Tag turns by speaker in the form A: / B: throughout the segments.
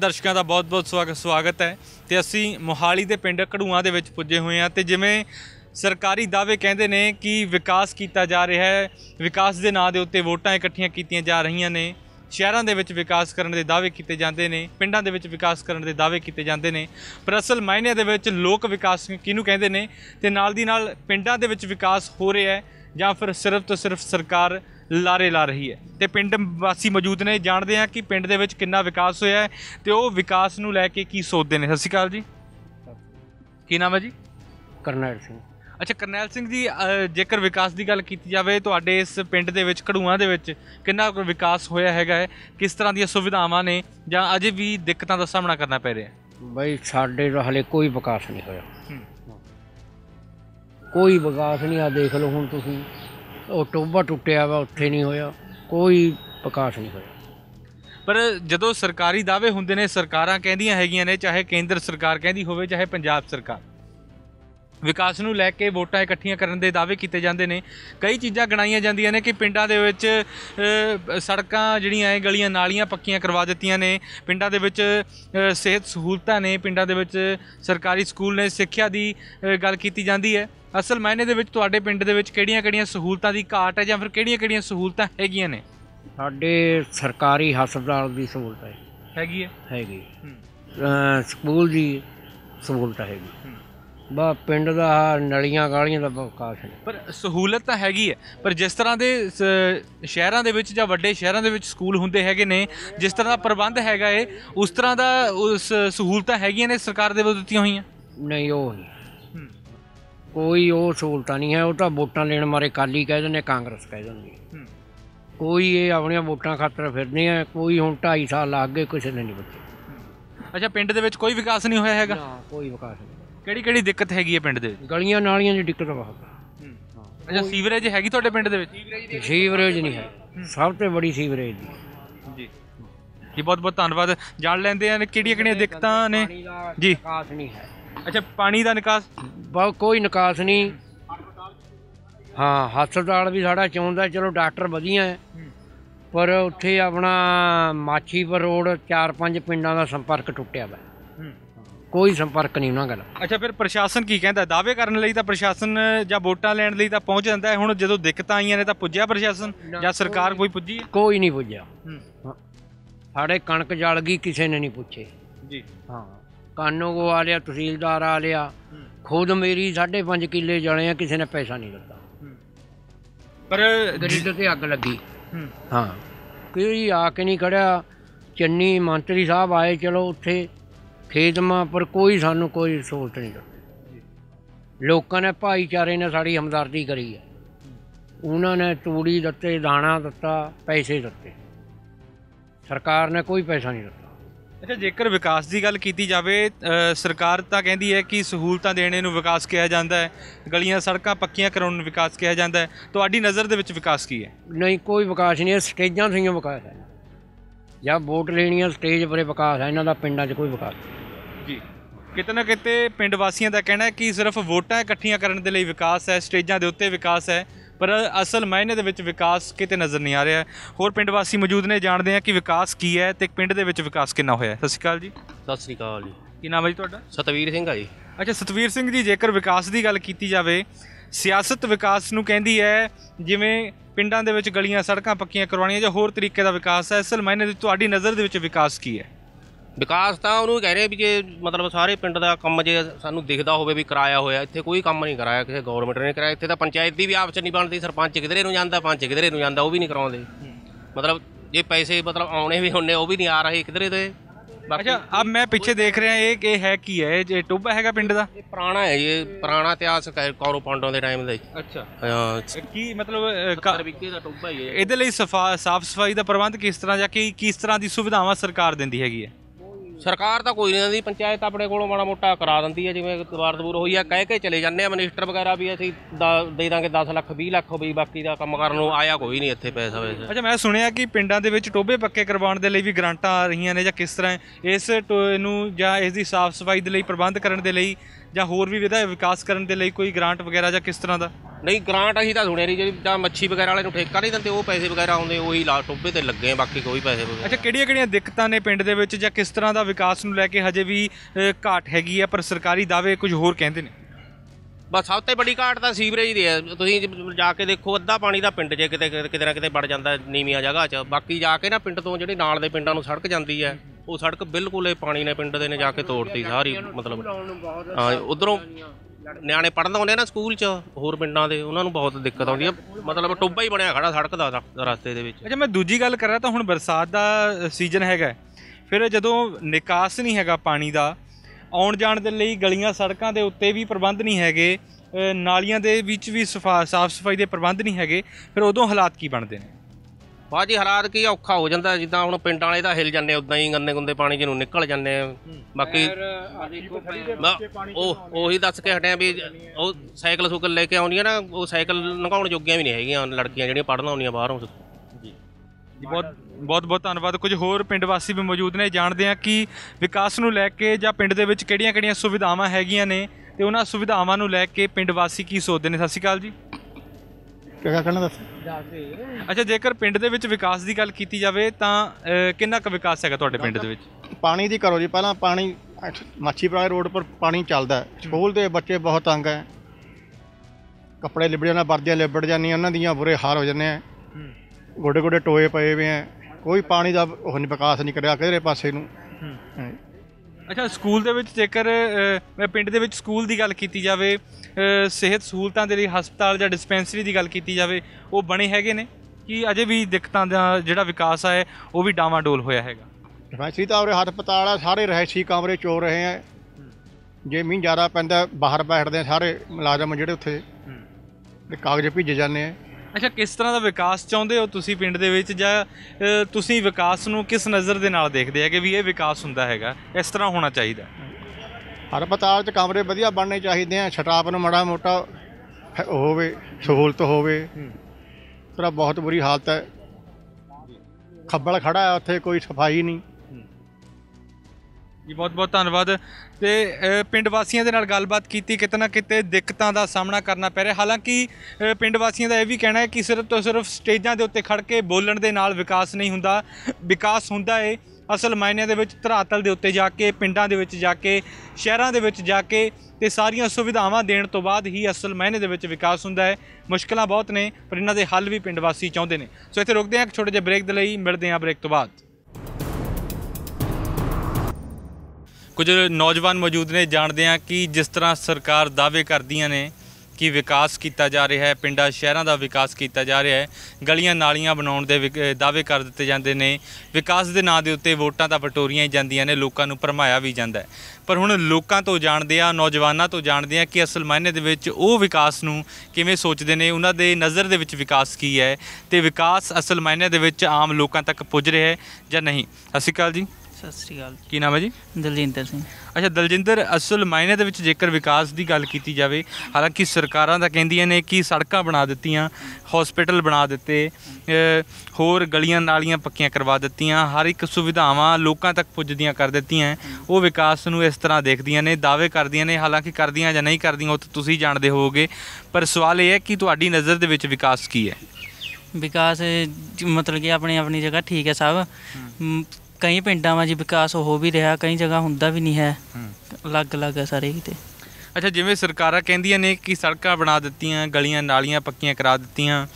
A: ਦਰਸ਼ਕਾਂ ਦਾ ਬਹੁਤ-ਬਹੁਤ ਸਵਾਗਤ ਹੈ ਤੇ ਅਸੀਂ ਮੋਹਾਲੀ ਦੇ ਪਿੰਡ ਕੜੂਆ ਦੇ ਵਿੱਚ ਪੁੱਜੇ ਹੋਏ ਹਾਂ ਤੇ ਜਿਵੇਂ ਸਰਕਾਰੀ ਦਾਅਵੇ ਕਹਿੰਦੇ ਨੇ ਕਿ ਵਿਕਾਸ ਕੀਤਾ ਜਾ ਰਿਹਾ ਹੈ ਵਿਕਾਸ ਦੇ ਨਾਂ ਦੇ ਉੱਤੇ ਵੋਟਾਂ ਇਕੱਠੀਆਂ ਕੀਤੀਆਂ ਜਾ ਰਹੀਆਂ ਨੇ ਸ਼ਹਿਰਾਂ ਦੇ ਵਿੱਚ ਵਿਕਾਸ ਕਰਨ ਦੇ ਦਾਅਵੇ ਕੀਤੇ ਜਾਂਦੇ ਨੇ ਪਿੰਡਾਂ ਦੇ ਵਿੱਚ ਵਿਕਾਸ ਕਰਨ ਦੇ ਦਾਅਵੇ ਕੀਤੇ ਜਾਂਦੇ ਨੇ ਪਰ ਅਸਲ ਮਾਇਨੇ ਦੇ ਵਿੱਚ ਲੋਕ ਵਿਕਾਸ ਕਿਹਨੂੰ ਕਹਿੰਦੇ ਨੇ ਤੇ ਨਾਲ ਦੀ ਨਾਲ ਪਿੰਡਾਂ ਦੇ ਵਿੱਚ ਵਿਕਾਸ ਹੋ ਰਿਹਾ ਹੈ ਜਾਂ ਫਿਰ ਸਿਰਫ ਤੋਂ ਸਿਰਫ ਸਰਕਾਰ ਲਾਰੇ ਲਾ ਰਹੀ ਹੈ ਤੇ ਪਿੰਡ ਵਾਸੀ ਮੌਜੂਦ ਨੇ ਜਾਣਦੇ ਆ ਕਿ ਪਿੰਡ ਦੇ ਵਿੱਚ ਕਿੰਨਾ ਵਿਕਾਸ ਹੋਇਆ ਹੈ ਤੇ ਉਹ ਵਿਕਾਸ ਨੂੰ ਲੈ ਕੇ ਕੀ ਸੋਚਦੇ ਨੇ ਸਤਿ ਸ਼੍ਰੀ ਅਕਾਲ ਜੀ ਕੀ ਨਾਮ ਹੈ ਜੀ ਕਰਨੈਲ ਸਿੰਘ ਅੱਛਾ ਕਰਨੈਲ ਸਿੰਘ ਜੀ ਜੇਕਰ ਵਿਕਾਸ ਦੀ ਗੱਲ ਕੀਤੀ ਜਾਵੇ ਤੁਹਾਡੇ ਇਸ ਪਿੰਡ ਦੇ ਵਿੱਚ ਘੜੂਆਂ ਦੇ ਵਿੱਚ ਕਿੰਨਾ ਵਿਕਾਸ ਹੋਇਆ ਹੈਗਾ ਹੈ ਕਿਸ ਤਰ੍ਹਾਂ ਦੀਆਂ ਸੁਵਿਧਾਵਾਂ ਨੇ ਜਾਂ ਅਜੇ ਵੀ ਦਿੱਕਤਾਂ ਦਾ ਸਾਹਮਣਾ ਕਰਨਾ ਪੈ ਰਿਹਾ
B: ਬਈ ਸਾਡੇ ਹਲੇ ਕੋਈ ਵਿਕਾਸ ਨਹੀਂ ਹੋਇਆ ਕੋਈ ਵਿਕਾਸ ਨਹੀਂ ਆ ਦੇਖ ਲਓ ਹੁਣ ਤੁਸੀਂ ਉਹ ਟੋਬਾ ਟੁੱਟਿਆ ਵਾ ਉੱਥੇ ਨਹੀਂ ਹੋਇਆ ਕੋਈ ਪ੍ਰਕਾਸ਼ ਨਹੀਂ ਹੋਇਆ
A: ਪਰ ਜਦੋਂ ਸਰਕਾਰੀ ਦਾਅਵੇ ਹੁੰਦੇ ਨੇ ਸਰਕਾਰਾਂ ਕਹਿੰਦੀਆਂ ਹੈਗੀਆਂ ਨੇ ਚਾਹੇ ਕੇਂਦਰ ਸਰਕਾਰ ਕਹਿੰਦੀ ਹੋਵੇ ਚਾਹੇ ਪੰਜਾਬ ਸਰਕਾਰ ਵਿਕਾਸ ਨੂੰ ਲੈ ਕੇ ਵੋਟਾਂ ਇਕੱਠੀਆਂ ਕਰਨ ਦੇ ਦਾਅਵੇ ਕੀਤੇ ਜਾਂਦੇ ਨੇ ਕਈ ਚੀਜ਼ਾਂ ਗਣਾਈਆਂ ਜਾਂਦੀਆਂ ਨੇ ਕਿ ਪਿੰਡਾਂ ਦੇ ਵਿੱਚ ਸੜਕਾਂ ਜਿਹੜੀਆਂ ਐ ਗਲੀਆਂ ਨਾਲੀਆਂ ਪੱਕੀਆਂ ਕਰਵਾ ਦਿੱਤੀਆਂ ਨੇ ਪਿੰਡਾਂ ਦੇ ਵਿੱਚ ਸਿਹਤ ਸਹੂਲਤਾਂ ਨੇ ਪਿੰਡਾਂ ਦੇ ਵਿੱਚ ਸਰਕਾਰੀ ਸਕੂਲ ਨੇ ਸਿੱਖਿਆ ਦੀ ਗੱਲ ਕੀਤੀ ਜਾਂਦੀ ਹੈ ਅਸਲ ਮਾਇਨੇ ਦੇ ਵਿੱਚ ਤੁਹਾਡੇ ਪਿੰਡ ਦੇ ਵਿੱਚ ਕਿਹੜੀਆਂ-ਕਿਹੜੀਆਂ ਸਹੂਲਤਾਂ ਦੀ ਘਾਟ ਹੈ ਜਾਂ ਫਿਰ ਕਿਹੜੀਆਂ-ਕਿਹੜੀਆਂ ਸਹੂਲਤਾਂ ਹੈਗੀਆਂ ਨੇ
B: ਸਾਡੇ ਸਰਕਾਰੀ ਹਸਪਤਾਲ ਦੀ ਸਹੂਲਤ ਹੈ ਹੈਗੀ ਹੈ ਹੈਗੀ ਸਕੂਲ ਦੀ ਸਹੂਲਤ ਹੈਗੀ ਬਾ ਪਿੰਡ ਦਾ ਨਲੀਆਂ ਗਾਲੀਆਂ ਦਾ ਕਾਸ਼ ਨਹੀਂ
A: ਪਰ ਸਹੂਲਤ ਤਾਂ ਹੈਗੀ ਹੈ ਪਰ ਜਿਸ ਤਰ੍ਹਾਂ ਦੇ ਸ਼ਹਿਰਾਂ ਦੇ ਵਿੱਚ ਜਾਂ ਵੱਡੇ ਸ਼ਹਿਰਾਂ ਦੇ ਵਿੱਚ ਸਕੂਲ ਹੁੰਦੇ ਹੈਗੇ ਨੇ ਜਿਸ ਤਰ੍ਹਾਂ ਦਾ ਪ੍ਰਬੰਧ ਹੈਗਾ ਏ ਉਸ ਤਰ੍ਹਾਂ ਦਾ ਉਸ ਸਹੂਲਤਾਂ ਹੈਗੀਆਂ ਨੇ ਸਰਕਾਰ ਦੇ ਵੱਲੋਂ ਦਿੱਤੀਆਂ ਹੋਈਆਂ ਨਹੀਂ ਉਹ ਨਹੀਂ
B: ਕੋਈ ਉਹ ਸਹੂਲਤਾਂ ਨਹੀਂ ਹੈ ਉਹ ਤਾਂ ਵੋਟਾਂ ਲੈਣ ਮਾਰੇ ਕਾਲੀ ਕਹਿ ਦਿੰਦੇ ਕਾਂਗਰਸ ਕਹਿ ਦਿੰਦੀ ਕੋਈ ਇਹ ਆਪਣੀਆਂ ਵੋਟਾਂ ਖਾਤਰ ਫਿਰਦੇ ਆ ਕੋਈ ਹੁਣ 2.5 ਸਾਲ ਲੱਗ ਗਏ ਕੁਛ ਨਹੀਂ ਬੱਚੇ
A: ਅੱਛਾ ਪਿੰਡ ਦੇ ਵਿੱਚ ਕੋਈ ਵਿਕਾਸ ਨਹੀਂ ਹੋਇਆ ਹੈਗਾ ਨਾ ਕੋਈ ਵਿਕਾਸ ਨਹੀਂ ਕਿਹੜੀ ਕਿਹੜੀ ਦਿੱਕਤ ਹੈਗੀ ਹੈ ਪਿੰਡ
B: ਦੇ ਵਿੱਚ ਗਲੀਆਂ ਨਾਲੀਆਂ ਦੀ ਦਿੱਕਤ ਬਹੁਤ
A: ਅੱਛਾ ਸੀਵਰੇਜ ਹੈਗੀ ਤੁਹਾਡੇ ਪਿੰਡ ਦੇ ਵਿੱਚ ਸੀਵਰੇਜ ਨਹੀਂ ਹੈ
B: ਸਭ ਤੋਂ ਵੱਡੀ ਸੀਵਰੇਜ ਦੀ
A: ਜੀ ਜੀ ਬਹੁਤ ਬਹੁਤ ਧੰਨਵਾਦ ਜਾਣ ਲੈਂਦੇ ਆ ਕਿਹੜੀਆਂ ਕਿਹੜੀਆਂ ਦਿੱਕਤਾਂ ਨੇ ਜੀ ਵਿਕਾਸ ਨਹੀਂ ਹੈ ਅੱਛਾ ਪਾਣੀ ਦਾ ਨਿਕਾਸ ਬਹੁਤ ਕੋਈ ਨਿਕਾਸ ਨਹੀਂ
B: ਹਾਂ ਹਸਪਤਾਲ ਵੀ ਸਾਡਾ ਚੋਂਦਾ ਚਲੋ ਡਾਕਟਰ ਵਧੀਆ ਹੈ ਪਰ ਉੱਥੇ ਆਪਣਾ ਮਾਛੀਪੁਰ ਰੋਡ 4-5 ਪਿੰਡਾਂ ਦਾ ਸੰਪਰਕ ਟੁੱਟਿਆ ਹੋਇਆ ਕੋਈ ਸੰਪਰਕ ਨਹੀਂ ਉਹਨਾਂ ਗੱਲ
A: ਅੱਛਾ ਫਿਰ ਪ੍ਰਸ਼ਾਸਨ ਕੀ ਕਹਿੰਦਾ ਦਾਅਵੇ ਕਰਨ ਲਈ ਤਾਂ ਪ੍ਰਸ਼ਾਸਨ ਜਾਂ ਵੋਟਾਂ ਲੈਣ ਲਈ ਤਾਂ ਪਹੁੰਚ ਜਾਂਦਾ ਹੁਣ ਜਦੋਂ ਦਿੱਕਤਾਂ ਆਈਆਂ ਨੇ ਤਾਂ ਪੁੱਜਿਆ ਪ੍ਰਸ਼ਾਸਨ ਜਾਂ ਸਰਕਾਰ ਕੋਈ ਪੁੱਜੀ ਕੋਈ ਨਹੀਂ ਪੁੱਜਿਆ
B: ਸਾਡੇ ਕਣਕ ਜਲ ਗਈ ਕਿਸੇ ਨੇ ਨਹੀਂ ਪੁੱਛੇ ਜੀ ਹਾਂ ਕਾਨੂੰਗੋ ਆ ਲਿਆ ਤਹਿਸੀਲਦਾਰ ਆ ਲਿਆ ਖੁਦ ਮੇਰੀ 5.5 ਕਿੱਲੇ ਜਣੇ ਆ ਕਿਸੇ ਨੇ ਪੈਸਾ ਨਹੀਂ ਦਿੱਤਾ ਪਰ ਗਰੀਬ ਤੇ ਅੱਗ ਲੱਗੀ ਹਾਂ ਕੋਈ ਆ ਕੇ ਨਹੀਂ ਖੜਿਆ ਚੰਨੀ ਮੰਤਰੀ ਸਾਹਿਬ ਆਏ ਚਲੋ ਉੱਥੇ ਖੇਤਮਾ ਪਰ ਕੋਈ ਸਾਨੂੰ ਕੋਈ ਸਹੂਲਤ ਨਹੀਂ ਦਿੱਤੀ ਲੋਕਾਂ ਨੇ ਭਾਈਚਾਰੇ ਨੇ ਸਾਡੀ ਹਮਦਰਦੀ ਕਰੀ ਹੈ ਉਹਨਾਂ ਨੇ ਤੂੜੀ ਦਿੱਤੇ ਦਾਣਾ ਦਿੱਤਾ ਪੈਸੇ ਦਿੱਤੇ ਸਰਕਾਰ ਨੇ ਕੋਈ ਪੈਸਾ ਨਹੀਂ ਦਿੱਤਾ
A: ਅੱਛਾ ਜੇਕਰ ਵਿਕਾਸ ਦੀ ਗੱਲ ਕੀਤੀ ਜਾਵੇ ਸਰਕਾਰ ਤਾਂ ਕਹਿੰਦੀ ਹੈ ਕਿ ਸਹੂਲਤਾਂ ਦੇਣੇ ਨੂੰ ਵਿਕਾਸ ਕਿਹਾ ਜਾਂਦਾ ਹੈ ਗਲੀਆਂ ਸੜਕਾਂ ਪੱਕੀਆਂ ਕਰਾਉਣ ਨੂੰ ਵਿਕਾਸ ਕਿਹਾ ਜਾਂਦਾ ਹੈ ਤੁਹਾਡੀ ਨਜ਼ਰ ਦੇ ਵਿੱਚ ਵਿਕਾਸ ਕੀ ਹੈ
B: ਨਹੀਂ ਕੋਈ ਵਿਕਾਸ ਨਹੀਂ ਹੈ ਸਟੇਜਾਂ ਸਹੀਆਂ ਵਿਕਾਸ ਹੈ ਜਾਂ ਵੋਟ ਲੈਣੀਆਂ
A: ਸਟੇਜ ਪਰੇ ਵਿਕਾਸ
B: ਹੈ ਇਹਨਾਂ ਦਾ ਪਿੰਡਾਂ 'ਚ ਕੋਈ ਵਿਕਾਸ
A: ਜੀ ਕਿਤੇ ਨਾ ਕਿਤੇ ਪਿੰਡ ਵਾਸੀਆਂ ਦਾ ਕਹਿਣਾ ਹੈ ਕਿ ਸਿਰਫ ਵੋਟਾਂ ਇਕੱਠੀਆਂ ਕਰਨ ਦੇ ਲਈ ਵਿਕਾਸ ਹੈ ਸਟੇਜਾਂ ਦੇ ਉੱਤੇ ਵਿਕਾਸ ਹੈ ਪਰ ਅਸਲ ਮਾਇਨੇ ਦੇ ਵਿੱਚ ਵਿਕਾਸ ਕਿਤੇ ਨਜ਼ਰ ਨਹੀਂ ਆ ਰਿਹਾ ਹੋਰ ਪਿੰਡ ਵਾਸੀ ਮੌਜੂਦ ਨੇ ਜਾਣਦੇ ਆ ਕਿ ਵਿਕਾਸ ਕੀ ਹੈ ਤੇ ਪਿੰਡ ਦੇ ਵਿੱਚ ਵਿਕਾਸ ਕਿੰਨਾ ਹੋਇਆ ਸਤਿ ਸ਼੍ਰੀ ਅਕਾਲ ਜੀ ਸਤਿ ਸ਼੍ਰੀ ਅਕਾਲ ਜੀ ਕੀ ਨਾਮ ਹੈ ਜੀ ਤੁਹਾਡਾ ਸਤਵੀਰ ਸਿੰਘ ਆ ਜੀ ਅੱਛਾ ਸਤਵੀਰ ਸਿੰਘ ਜੀ ਜੇਕਰ ਵਿਕਾਸ ਦੀ ਗੱਲ ਕੀਤੀ ਜਾਵੇ ਸਿਆਸਤ ਵਿਕਾਸ ਨੂੰ ਕਹਿੰਦੀ ਹੈ ਜਿਵੇਂ ਪਿੰਡਾਂ ਦੇ ਵਿੱਚ ਗਲੀਆਂ ਸੜਕਾਂ ਪੱਕੀਆਂ ਕਰਵਾਉਣੀਆਂ ਜਾਂ ਹੋਰ ਤਰੀਕੇ ਦਾ ਵਿਕਾਸ ਹੈ ਅਸਲ ਮਾਇਨੇ ਦੇ ਤੁਹਾਡੀ ਨਜ਼ਰ ਦੇ ਵਿੱਚ ਵਿਕਾਸ ਕੀ ਹੈ
C: ਵਿਕਾਸ ਤਾਂ ਉਹਨੂੰ ਕਹਿ ਰਹੇ ਵੀ ਜੇ ਮਤਲਬ ਸਾਰੇ ਪਿੰਡ ਦਾ ਕੰਮ ਜੇ ਸਾਨੂੰ ਦਿਖਦਾ ਹੋਵੇ ਵੀ ਕਰਾਇਆ ਹੋਇਆ ਇੱਥੇ ਕੋਈ ਕੰਮ ਨਹੀਂ ਕਰਾਇਆ ਕਿਸੇ ਗਵਰਨਮੈਂਟ ਨੇ ਕਰਾਇਆ ਇੱਥੇ ਤਾਂ ਪੰਚਾਇਤ ਦੀ ਵੀ ਆਪਸ ਨਹੀਂ ਬਣਦੀ ਸਰਪੰਚ ਕਿਧਰੇ ਨੂੰ ਜਾਂਦਾ ਪੰਚ ਕਿਧਰੇ ਨੂੰ ਜਾਂਦਾ ਉਹ ਵੀ ਨਹੀਂ ਕਰਾਉਂਦੇ ਮਤਲਬ ਜੇ ਪੈਸੇ ਮਤਲਬ ਆਉਣੇ ਵੀ ਹੁੰਨੇ ਉਹ ਵੀ ਨਹੀਂ ਆ ਰਹੇ ਕਿਧਰੇ ਤੇ ਅੱਛਾ ਅਬ ਮੈਂ ਪਿੱਛੇ ਦੇਖ ਰਿਹਾ ਇਹ
A: ਇਹ ਹੈ ਕੀ ਹੈ ਇਹ ਟੁੱਬਾ ਹੈਗਾ ਪਿੰਡ ਦਾ ਇਹ
C: ਪੁਰਾਣਾ ਹੈ ਇਹ ਪੁਰਾਣਾ ਇਤਿਹਾਸ ਕੌਰੋ ਪਾਂਡੋਂ ਦੇ ਟਾਈਮ ਦਾ ਹੀ ਅੱਛਾ ਹਾਂ ਕੀ ਮਤਲਬ ਕਰਵਿੱਕੇ ਦਾ ਟੁੱਬਾ ਹੀ
A: ਹੈ ਇਹਦੇ ਲਈ ਸਾਫ ਸਫਾਈ ਦਾ ਪ੍ਰਬੰਧ ਕਿਸ ਤਰ੍ਹਾਂ ਜਾਂ ਕਿ ਕਿਸ ਤਰ੍ਹਾਂ ਦੀ ਸੁਵਿਧਾਵਾਂ ਸਰਕਾਰ ਦਿੰਦੀ ਹੈਗੀ ਹੈ
C: ਸਰਕਾਰ ਤਾਂ ਕੋਈ ਨਹੀਂ ਦਿੰਦੀ ਪੰਚਾਇਤ ਆਪਣੇ ਕੋਲੋਂ ਮਾੜਾ ਮੋਟਾ ਕਰਾ ਦਿੰਦੀ ਹੈ ਜਿਵੇਂ ਦਵਾਰ ਦਬੂਰ ਹੋਈ ਆ ਕਹਿ ਕੇ ਚਲੇ ਜਾਂਦੇ ਆ ਮਨਿਸਟਰ ਵਗੈਰਾ ਵੀ ਅਸੀਂ ਦੇ ਦਾਂਗੇ 10 ਲੱਖ 20 ਲੱਖ ਵੀ ਬਾਕੀ ਦਾ ਕੰਮ ਕਰਨ ਨੂੰ ਆਇਆ ਕੋਈ ਨਹੀਂ ਇੱਥੇ ਪੈਸਾ ਵੈਸੇ ਅੱਛਾ ਮੈਂ
A: ਸੁਣਿਆ ਕਿ ਪਿੰਡਾਂ ਦੇ ਵਿੱਚ ਟੋਬੇ ਪੱਕੇ ਕਰਵਾਉਣ ਦੇ ਲਈ ਵੀ ਗ੍ਰਾਂਟਾਂ ਆ ਰਹੀਆਂ ਨੇ ਜਾਂ ਕਿਸ ਤਰ੍ਹਾਂ ਇਸ ਟੋਏ ਨੂੰ ਜਾਂ ਇਸ ਦੀ ਸਾਫ਼ ਸਫਾਈ ਦੇ ਲਈ ਪ੍ਰਬੰਧ ਕਰਨ ਦੇ ਲਈ ਜਾਂ ਹੋਰ ਵੀ ਇਹਦਾ ਵਿਕਾਸ ਕਰਨ
C: ਦੇ ਲਈ ਕੋਈ ਗ੍ਰਾਂਟ ਵਗੈਰਾ ਜਾਂ ਕਿਸ ਤਰ੍ਹਾਂ ਦਾ ਨਹੀਂ ਗ੍ਰਾਂਟ ਅਸੀਂ ਤਾਂ ਸੁਣਿਆ ਨਹੀਂ ਜਿਹੜੀ ਤਾਂ ਮੱਛੀ ਵਗੈਰਾ ਵਾਲੇ ਨੂੰ ਠੇਕਾ ਨਹੀਂ ਦਿੰਦੇ ਉਹ ਪੈਸੇ ਵਗੈਰਾ ਆਉਂਦੇ ਉਹੀ ਲਾ ਟੋਬੇ ਤੇ ਲੱਗੇ ਆ, ਬਾਕੀ ਕੋਈ ਪੈਸੇ ਵਗੈਰਾ
A: ਅੱਛਾ ਕਿਹੜੀਆਂ ਕਿਹੜੀਆਂ ਦਿੱਕਤਾਂ ਨੇ ਪਿੰਡ ਦੇ ਵਿੱਚ ਜਾਂ ਕਿਸ ਤਰ੍ਹਾਂ ਦਾ ਵਿਕਾਸ ਨੂੰ ਲੈ ਕੇ ਹਜੇ ਵੀ ਘਾਟ ਹੈਗੀ ਆ ਪਰ ਸਰਕਾਰੀ ਦਾਅਵੇ ਕੁਝ ਹੋਰ ਕਹਿੰਦੇ ਨੇ
C: ਬਸ ਸਭ ਤੋਂ ਵੱਡੀ ਘਾਟ ਤਾਂ ਸੀਵਰੇਜ ਦੀ ਹੈ ਤੁਸੀਂ ਜਾ ਕੇ ਦੇਖੋ ਅੱਧਾ ਪਾਣੀ ਦਾ ਪਿੰਡ ਜੇ ਕਿਤੇ ਕਿਤੇ ਨਾ ਕਿਤੇ ਵੜ ਜਾਂਦਾ ਨੀਵੀਆਂ ਜਗ੍ਹਾ 'ਚ ਬਾਕੀ ਜਾ ਕੇ ਨਾ ਪਿੰਡ ਤੋਂ ਜਿਹੜੇ ਨਾਲ ਦੇ ਪਿੰਡਾਂ ਨੂੰ ਸੜਕ ਜਾਂਦੀ ਹੈ ਉਹ ਸੜਕ ਬਿਲਕੁਲ ਇਹ ਪਾਣੀ ਨੇ ਪਿੰਡ ਦੇ ਨੇ ਜਾ ਕੇ ਤੋੜਤੀ ਸਾਰੀ ਮਤਲਬ ਹਾਂ ਉਧਰੋਂ ਨਿਆਣੇ ਪੜਨ ਆਉਂਦੇ ਨਾ ਸਕੂਲ 'ਚ ਹੋਰ ਪਿੰਡਾਂ ਦੇ ਉਹਨਾਂ ਨੂੰ ਬਹੁਤ ਦਿੱਕਤ ਆਉਂਦੀ ਹੈ ਮਤਲਬ ਟੋਬਾ ਹੀ ਬਣਿਆ ਖੜਾ ਸੜਕ ਦਾ ਰਸਤੇ ਦੇ ਵਿੱਚ
A: ਅੱਛਾ ਮੈਂ ਦੂਜੀ ਗੱਲ ਕਰ ਰਿਹਾ ਤਾਂ ਹੁਣ ਬਰਸਾਤ ਦਾ ਸੀਜ਼ਨ ਹੈਗਾ ਫਿਰ ਜਦੋਂ ਨਿਕਾਸ ਨਹੀਂ ਹੈਗਾ ਪਾਣੀ ਦਾ ਆਉਣ ਜਾਣ ਦੇ ਲਈ ਗਲੀਆਂ ਸੜਕਾਂ ਦੇ ਉੱਤੇ ਵੀ ਪ੍ਰਬੰਧ ਨਹੀਂ ਹੈਗੇ ਨਾਲੀਆਂ ਦੇ ਵਿੱਚ ਵੀ ਸਾਫ ਸਫਾਈ ਦੇ ਪ੍ਰਬੰਧ ਨਹੀਂ ਹੈਗੇ ਫਿਰ ਉਦੋਂ ਹਾਲਾਤ ਕੀ ਬਣਦੇ ਨੇ
C: ਬਾਜੀ ਹਾਲਾਤ ਕੀ ਔਖਾ ਹੋ ਜਾਂਦਾ ਜਿੱਦਾਂ ਹੁਣ ਪਿੰਡਾਂ ਵਾਲੇ ਤਾਂ ਹਿਲ ਜਾਂਦੇ ਉਦਾਂ ਹੀ ਗੰਨੇ ਗੁੰਦੇ ਪਾਣੀ ਜਿਹਨੂੰ ਨਿਕਲ ਜਾਂਦੇ ਬਾਕੀ ਉਹ ਉਹੀ ਦੱਸ ਕੇ ਹਟਿਆ ਵੀ ਉਹ ਸਾਈਕਲ ਸੁਕਲ ਲੈ ਕੇ ਆਉਂਦੀਆਂ ਨਾ ਉਹ ਸਾਈਕਲ ਨਗਾਉਣ ਜੋਗੀਆਂ ਵੀ ਨਹੀਂ ਹੈਗੀਆਂ ਲੜਕੀਆਂ ਜਿਹੜੀਆਂ ਪੜ੍ਹਨ ਆਉਂਦੀਆਂ ਬਾਹਰੋਂ ਬਹੁਤ ਬਹੁਤ ਬਹੁਤ
A: ਧੰਨਵਾਦ ਕੁਝ ਹੋਰ ਪਿੰਡ ਵਾਸੀ ਵੀ ਮੌਜੂਦ ਨੇ ਜਾਣਦੇ ਆ ਕਿ ਵਿਕਾਸ ਨੂੰ ਲੈ ਕੇ ਜਾਂ ਪਿੰਡ ਦੇ ਵਿੱਚ ਕਿਹੜੀਆਂ-ਕਿਹੜੀਆਂ ਸੁਵਿਧਾਵਾਂ ਹੈਗੀਆਂ ਨੇ ਤੇ ਉਹਨਾਂ ਸੁਵਿਧਾਵਾਂ ਨੂੰ ਲੈ ਕੇ ਪਿੰਡ ਵਾਸੀ ਕੀ ਸੋਚਦੇ ਨੇ ਸਤਿ ਸ਼੍ਰੀ ਅਕਾਲ ਜੀ ਕਿਹੜਾ ਕਹਿਣਾ ਦੱਸ ਅੱਛਾ ਜੇਕਰ ਪਿੰਡ ਦੇ ਵਿੱਚ ਵਿਕਾਸ ਦੀ ਗੱਲ ਕੀਤੀ ਜਾਵੇ ਤਾਂ ਕਿੰਨਾ ਕੁ ਵਿਕਾਸ ਹੈਗਾ ਤੁਹਾਡੇ ਪਿੰਡ ਦੇ ਵਿੱਚ
C: ਪਾਣੀ ਦੀ ਕਰੋ ਜੀ ਪਹਿਲਾਂ ਪਾਣੀ ਮਾਛੀਪੁਰਾ ਰੋਡ ਪਰ ਪਾਣੀ ਚੱਲਦਾ ਸਕੂਲ ਦੇ ਬੱਚੇ ਬਹੁਤ ਤੰਗ ਹੈ ਕੱਪੜੇ ਲਿਬੜ ਨਾਲ ਵਰਦੀਆਂ ਲਿਬੜ ਜਾਂਦੀਆਂ ਉਹਨਾਂ ਦੀਆਂ ਬੁਰੇ ਹਾਲ ਹੋ ਜਾਂਦੇ ਆ ਗੋਡੇ ਗੋਡੇ ਟੋਏ ਪਏ ਹੋਏ ਆ ਕੋਈ ਪਾਣੀ ਦਾ ਉਹ ਨਹੀਂ ਵਿਕਾਸ ਨਹੀਂ ਕਰਿਆ ਕਿਹੜੇ ਪਾਸੇ ਨੂੰ
A: ਅੱਛਾ ਸਕੂਲ ਦੇ ਵਿੱਚ ਜੇਕਰ ਮੈਂ ਪਿੰਡ ਦੇ ਵਿੱਚ ਸਕੂਲ ਦੀ ਗੱਲ ਕੀਤੀ ਜਾਵੇ ਸਿਹਤ ਸਹੂਲਤਾਂ ਦੇ ਲਈ ਹਸਪਤਾਲ ਜਾਂ ਡਿਸਪੈਂਸਰੀ ਦੀ ਗੱਲ ਕੀਤੀ ਜਾਵੇ ਉਹ ਬਣੇ ਹੈਗੇ ਨੇ ਕਿ ਅਜੇ ਵੀ ਦਿੱਕਤਾਂ ਦਾ ਜਿਹੜਾ ਵਿਕਾਸ ਆਏ ਉਹ ਵੀ ਡਾਵਾ ਡੋਲ ਹੋਇਆ ਹੈਗਾ
C: ਡਿਸਪੈਂਸਰੀ ਤਾਂ ਉਰੇ ਹਸਪਤਾਲ ਆ ਸਾਰੇ ਰਹਿਸੀ ਕਮਰੇ ਚੋ ਰਹੇ ਆ ਜੇ ਮੀਂਹ ਜ਼ਿਆਦਾ ਪੈਂਦਾ ਬਾਹਰ ਬੈਠਦੇ ਸਾਰੇ ਮੁਲਾਜ਼ਮ ਜਿਹੜੇ ਉੱਥੇ ਤੇ ਕਾਗਜ਼ ਭਿੱਜ ਜਾਂਦੇ ਆ
A: ਅੱਛਾ ਕਿਸ ਤਰ੍ਹਾਂ ਦਾ ਵਿਕਾਸ ਚਾਹੁੰਦੇ ਹੋ ਤੁਸੀਂ ਪਿੰਡ ਦੇ ਵਿੱਚ ਜਾਂ ਤੁਸੀਂ ਵਿਕਾਸ ਨੂੰ ਕਿਸ ਨਜ਼ਰ ਦੇ ਨਾਲ ਦੇਖਦੇ ਹੈਗੇ ਵੀ ਇਹ ਵਿਕਾਸ ਹੁੰਦਾ ਹੈਗਾ ਇਸ ਤਰ੍ਹਾਂ ਹੋਣਾ ਚਾਹੀਦਾ
C: ਹਰ ਪਤਾਲ 'ਚ ਕਮਰੇ ਵਧੀਆ ਬਣਨੇ ਚਾਹੀਦੇ ਆ ਛਟਾਪ ਨੂੰ ਮੜਾ ਮੋਟਾ ਹੋਵੇ ਸਹੂਲਤ ਹੋਵੇ ਤੇਰਾ ਬਹੁਤ ਬੁਰੀ ਹਾਲਤ ਹੈ ਖੱਬਲ ਖੜਾ ਹੈ ਉੱਥੇ ਕੋਈ ਸਫਾਈ ਨਹੀਂ
A: ਜੀ ਬਹੁਤ ਬਹੁਤ ਧੰਨਵਾਦ ਤੇ ਪਿੰਡ ਵਾਸੀਆਂ ਦੇ ਨਾਲ ਗੱਲਬਾਤ ਕੀਤੀ ਕਿਤਨਾ ਕਿਤੇ ਦਿੱਕਤਾਂ ਦਾ ਸਾਹਮਣਾ ਕਰਨਾ ਪੈ ਰਿਹਾ ਹਾਲਾਂਕਿ ਪਿੰਡ ਵਾਸੀਆਂ ਦਾ ਇਹ ਵੀ ਕਹਿਣਾ ਹੈ ਕਿ ਸਿਰਫ ਤੋਂ ਸਿਰਫ ਸਟੇਜਾਂ ਦੇ ਉੱਤੇ ਖੜ ਕੇ ਬੋਲਣ ਦੇ ਨਾਲ ਵਿਕਾਸ ਨਹੀਂ ਹੁੰਦਾ ਵਿਕਾਸ ਹੁੰਦਾ ਹੈ ਅਸਲ ਮਾਇਨੇ ਦੇ ਵਿੱਚ ਧਰਾਤਲ ਦੇ ਉੱਤੇ ਜਾ ਕੇ ਪਿੰਡਾਂ ਦੇ ਵਿੱਚ ਜਾ ਕੇ ਸ਼ਹਿਰਾਂ ਦੇ ਵਿੱਚ ਜਾ ਕੇ ਤੇ ਸਾਰੀਆਂ ਸੁਵਿਧਾਵਾਂ ਦੇਣ ਤੋਂ ਬਾਅਦ ਹੀ ਅਸਲ ਮਾਇਨੇ ਦੇ ਵਿੱਚ ਵਿਕਾਸ ਹੁੰਦਾ ਹੈ ਮੁਸ਼ਕਲਾਂ ਬਹੁਤ ਨੇ ਪਰ ਇਹਨਾਂ ਦੇ ਹੱਲ ਵੀ ਪਿੰਡ ਵਾਸੀ ਚਾਹੁੰਦੇ ਨੇ ਸੋ ਇੱਥੇ ਰੁਕਦੇ ਹਾਂ ਇੱਕ ਛੋਟੇ ਜਿਹੇ ਬ੍ਰੇਕ ਦੇ ਲਈ ਮਿਲਦੇ ਹਾਂ ਬ੍ਰੇਕ ਤੋਂ ਬਾਅਦ ਕੁਝ ਨੌਜਵਾਨ ਮੌਜੂਦ ਨੇ ਜਾਣਦੇ ਆ ਕਿ ਜਿਸ ਤਰ੍ਹਾਂ ਸਰਕਾਰ ਦਾਅਵੇ ਕਰਦੀਆਂ ਨੇ ਕਿ ਵਿਕਾਸ ਕੀਤਾ ਜਾ ਰਿਹਾ ਹੈ ਪਿੰਡਾਂ ਸ਼ਹਿਰਾਂ ਦਾ ਵਿਕਾਸ ਕੀਤਾ ਜਾ ਰਿਹਾ ਹੈ ਗਲੀਆਂ ਨਾਲੀਆਂ ਬਣਾਉਣ ਦੇ ਦਾਅਵੇ ਕਰ ਦਿੱਤੇ ਜਾਂਦੇ ਨੇ ਵਿਕਾਸ ਦੇ ਨਾਂ ਦੇ ਉੱਤੇ ਵੋਟਾਂ ਤਾਂ ਪਟੋਰੀਆਂ ਹੀ ਜਾਂਦੀਆਂ ਨੇ ਲੋਕਾਂ ਨੂੰ ਭਰਮਾਇਆ ਵੀ ਜਾਂਦਾ ਹੈ ਪਰ ਹੁਣ ਲੋਕਾਂ ਤੋਂ ਜਾਣਦੇ ਆ ਨੌਜਵਾਨਾਂ ਤੋਂ ਜਾਣਦੇ ਆ ਕਿ ਅਸਲ ਮਾਇਨੇ ਦੇ ਵਿੱਚ ਉਹ ਵਿਕਾਸ ਨੂੰ ਕਿਵੇਂ ਸੋਚਦੇ ਨੇ ਉਹਨਾਂ ਦੇ ਨਜ਼ਰ ਦੇ ਵਿੱਚ ਵਿਕਾਸ ਕੀ ਹੈ ਤੇ ਵਿਕਾਸ ਅਸਲ ਮਾਇਨੇ ਦੇ ਵਿੱਚ ਆਮ ਲੋਕਾਂ ਤੱਕ ਪੁੱਜ ਰਿਹਾ ਹੈ ਜਾਂ ਨਹੀਂ ਕਾਲ ਜੀ ਸਤਿ ਸ੍ਰੀ ਅਕਾਲ ਕੀ ਨਾਮ ਹੈ ਜੀ ਦਲਜਿੰਦਰ ਸਿੰਘ ਅੱਛਾ ਦਲਜਿੰਦਰ ਅਸਲ ਮਾਇਨੇ ਦੇ ਵਿੱਚ ਜੇਕਰ ਵਿਕਾਸ ਦੀ ਗੱਲ ਕੀਤੀ ਜਾਵੇ ਹਾਲਾਂਕਿ ਸਰਕਾਰਾਂ ਤਾਂ ਕਹਿੰਦੀਆਂ ਨੇ ਕਿ ਸੜਕਾਂ ਬਣਾ ਦਿੱਤੀਆਂ ਹਸਪੀਟਲ ਬਣਾ ਦਿੱਤੇ ਹੋਰ ਗਲੀਆਂ ਨਾਲੀਆਂ ਪੱਕੀਆਂ ਕਰਵਾ ਦਿੱਤੀਆਂ ਹਰ ਇੱਕ ਸੁਵਿਧਾਵਾਂ ਲੋਕਾਂ ਤੱਕ ਪੁੱਜਦੀਆਂ ਕਰ ਦਿੱਤੀਆਂ ਉਹ ਵਿਕਾਸ ਨੂੰ ਇਸ ਤਰ੍ਹਾਂ ਦੇਖਦੀਆਂ ਨੇ ਦਾਅਵੇ ਕਰਦੀਆਂ ਨੇ ਹਾਲਾਂਕਿ ਕਰਦੀਆਂ ਜਾਂ ਨਹੀਂ ਕਰਦੀਆਂ ਉਹ ਤਾਂ ਤੁਸੀਂ ਜਾਣਦੇ ਹੋਵੋਗੇ ਪਰ ਸਵਾਲ ਇਹ ਹੈ ਕਿ ਤੁਹਾਡੀ ਨਜ਼ਰ ਦੇ ਵਿੱਚ ਵਿਕਾਸ ਕੀ ਹੈ
D: ਵਿਕਾਸ ਮਤਲਬ ਕਿ ਆਪਣੀ ਆਪਣੀ ਜਗ੍ਹਾ ਠੀਕ ਹੈ ਸਭ ਕਈ ਪਿੰਡਾਂ ਵਾਂ ਜੀ ਵਿਕਾਸ ਹੋ ਵੀ ਰਿਹਾ ਕਈ ਜਗ੍ਹਾ ਹੁੰਦਾ ਵੀ ਨਹੀਂ ਹੈ ਅਲੱਗ-ਅਲੱਗ ਹੈ ਸਾਰੇ ਕਿਤੇ
A: ਅੱਛਾ ਜਿਵੇਂ ਸਰਕਾਰਾਂ ਕਹਿੰਦੀਆਂ ਨੇ ਕਿ ਸੜਕਾਂ ਬਣਾ ਦਿੱਤੀਆਂ ਗਲੀਆਂ ਨਾਲੀਆਂ ਪੱਕੀਆਂ ਕਰਾ ਦਿੱਤੀਆਂ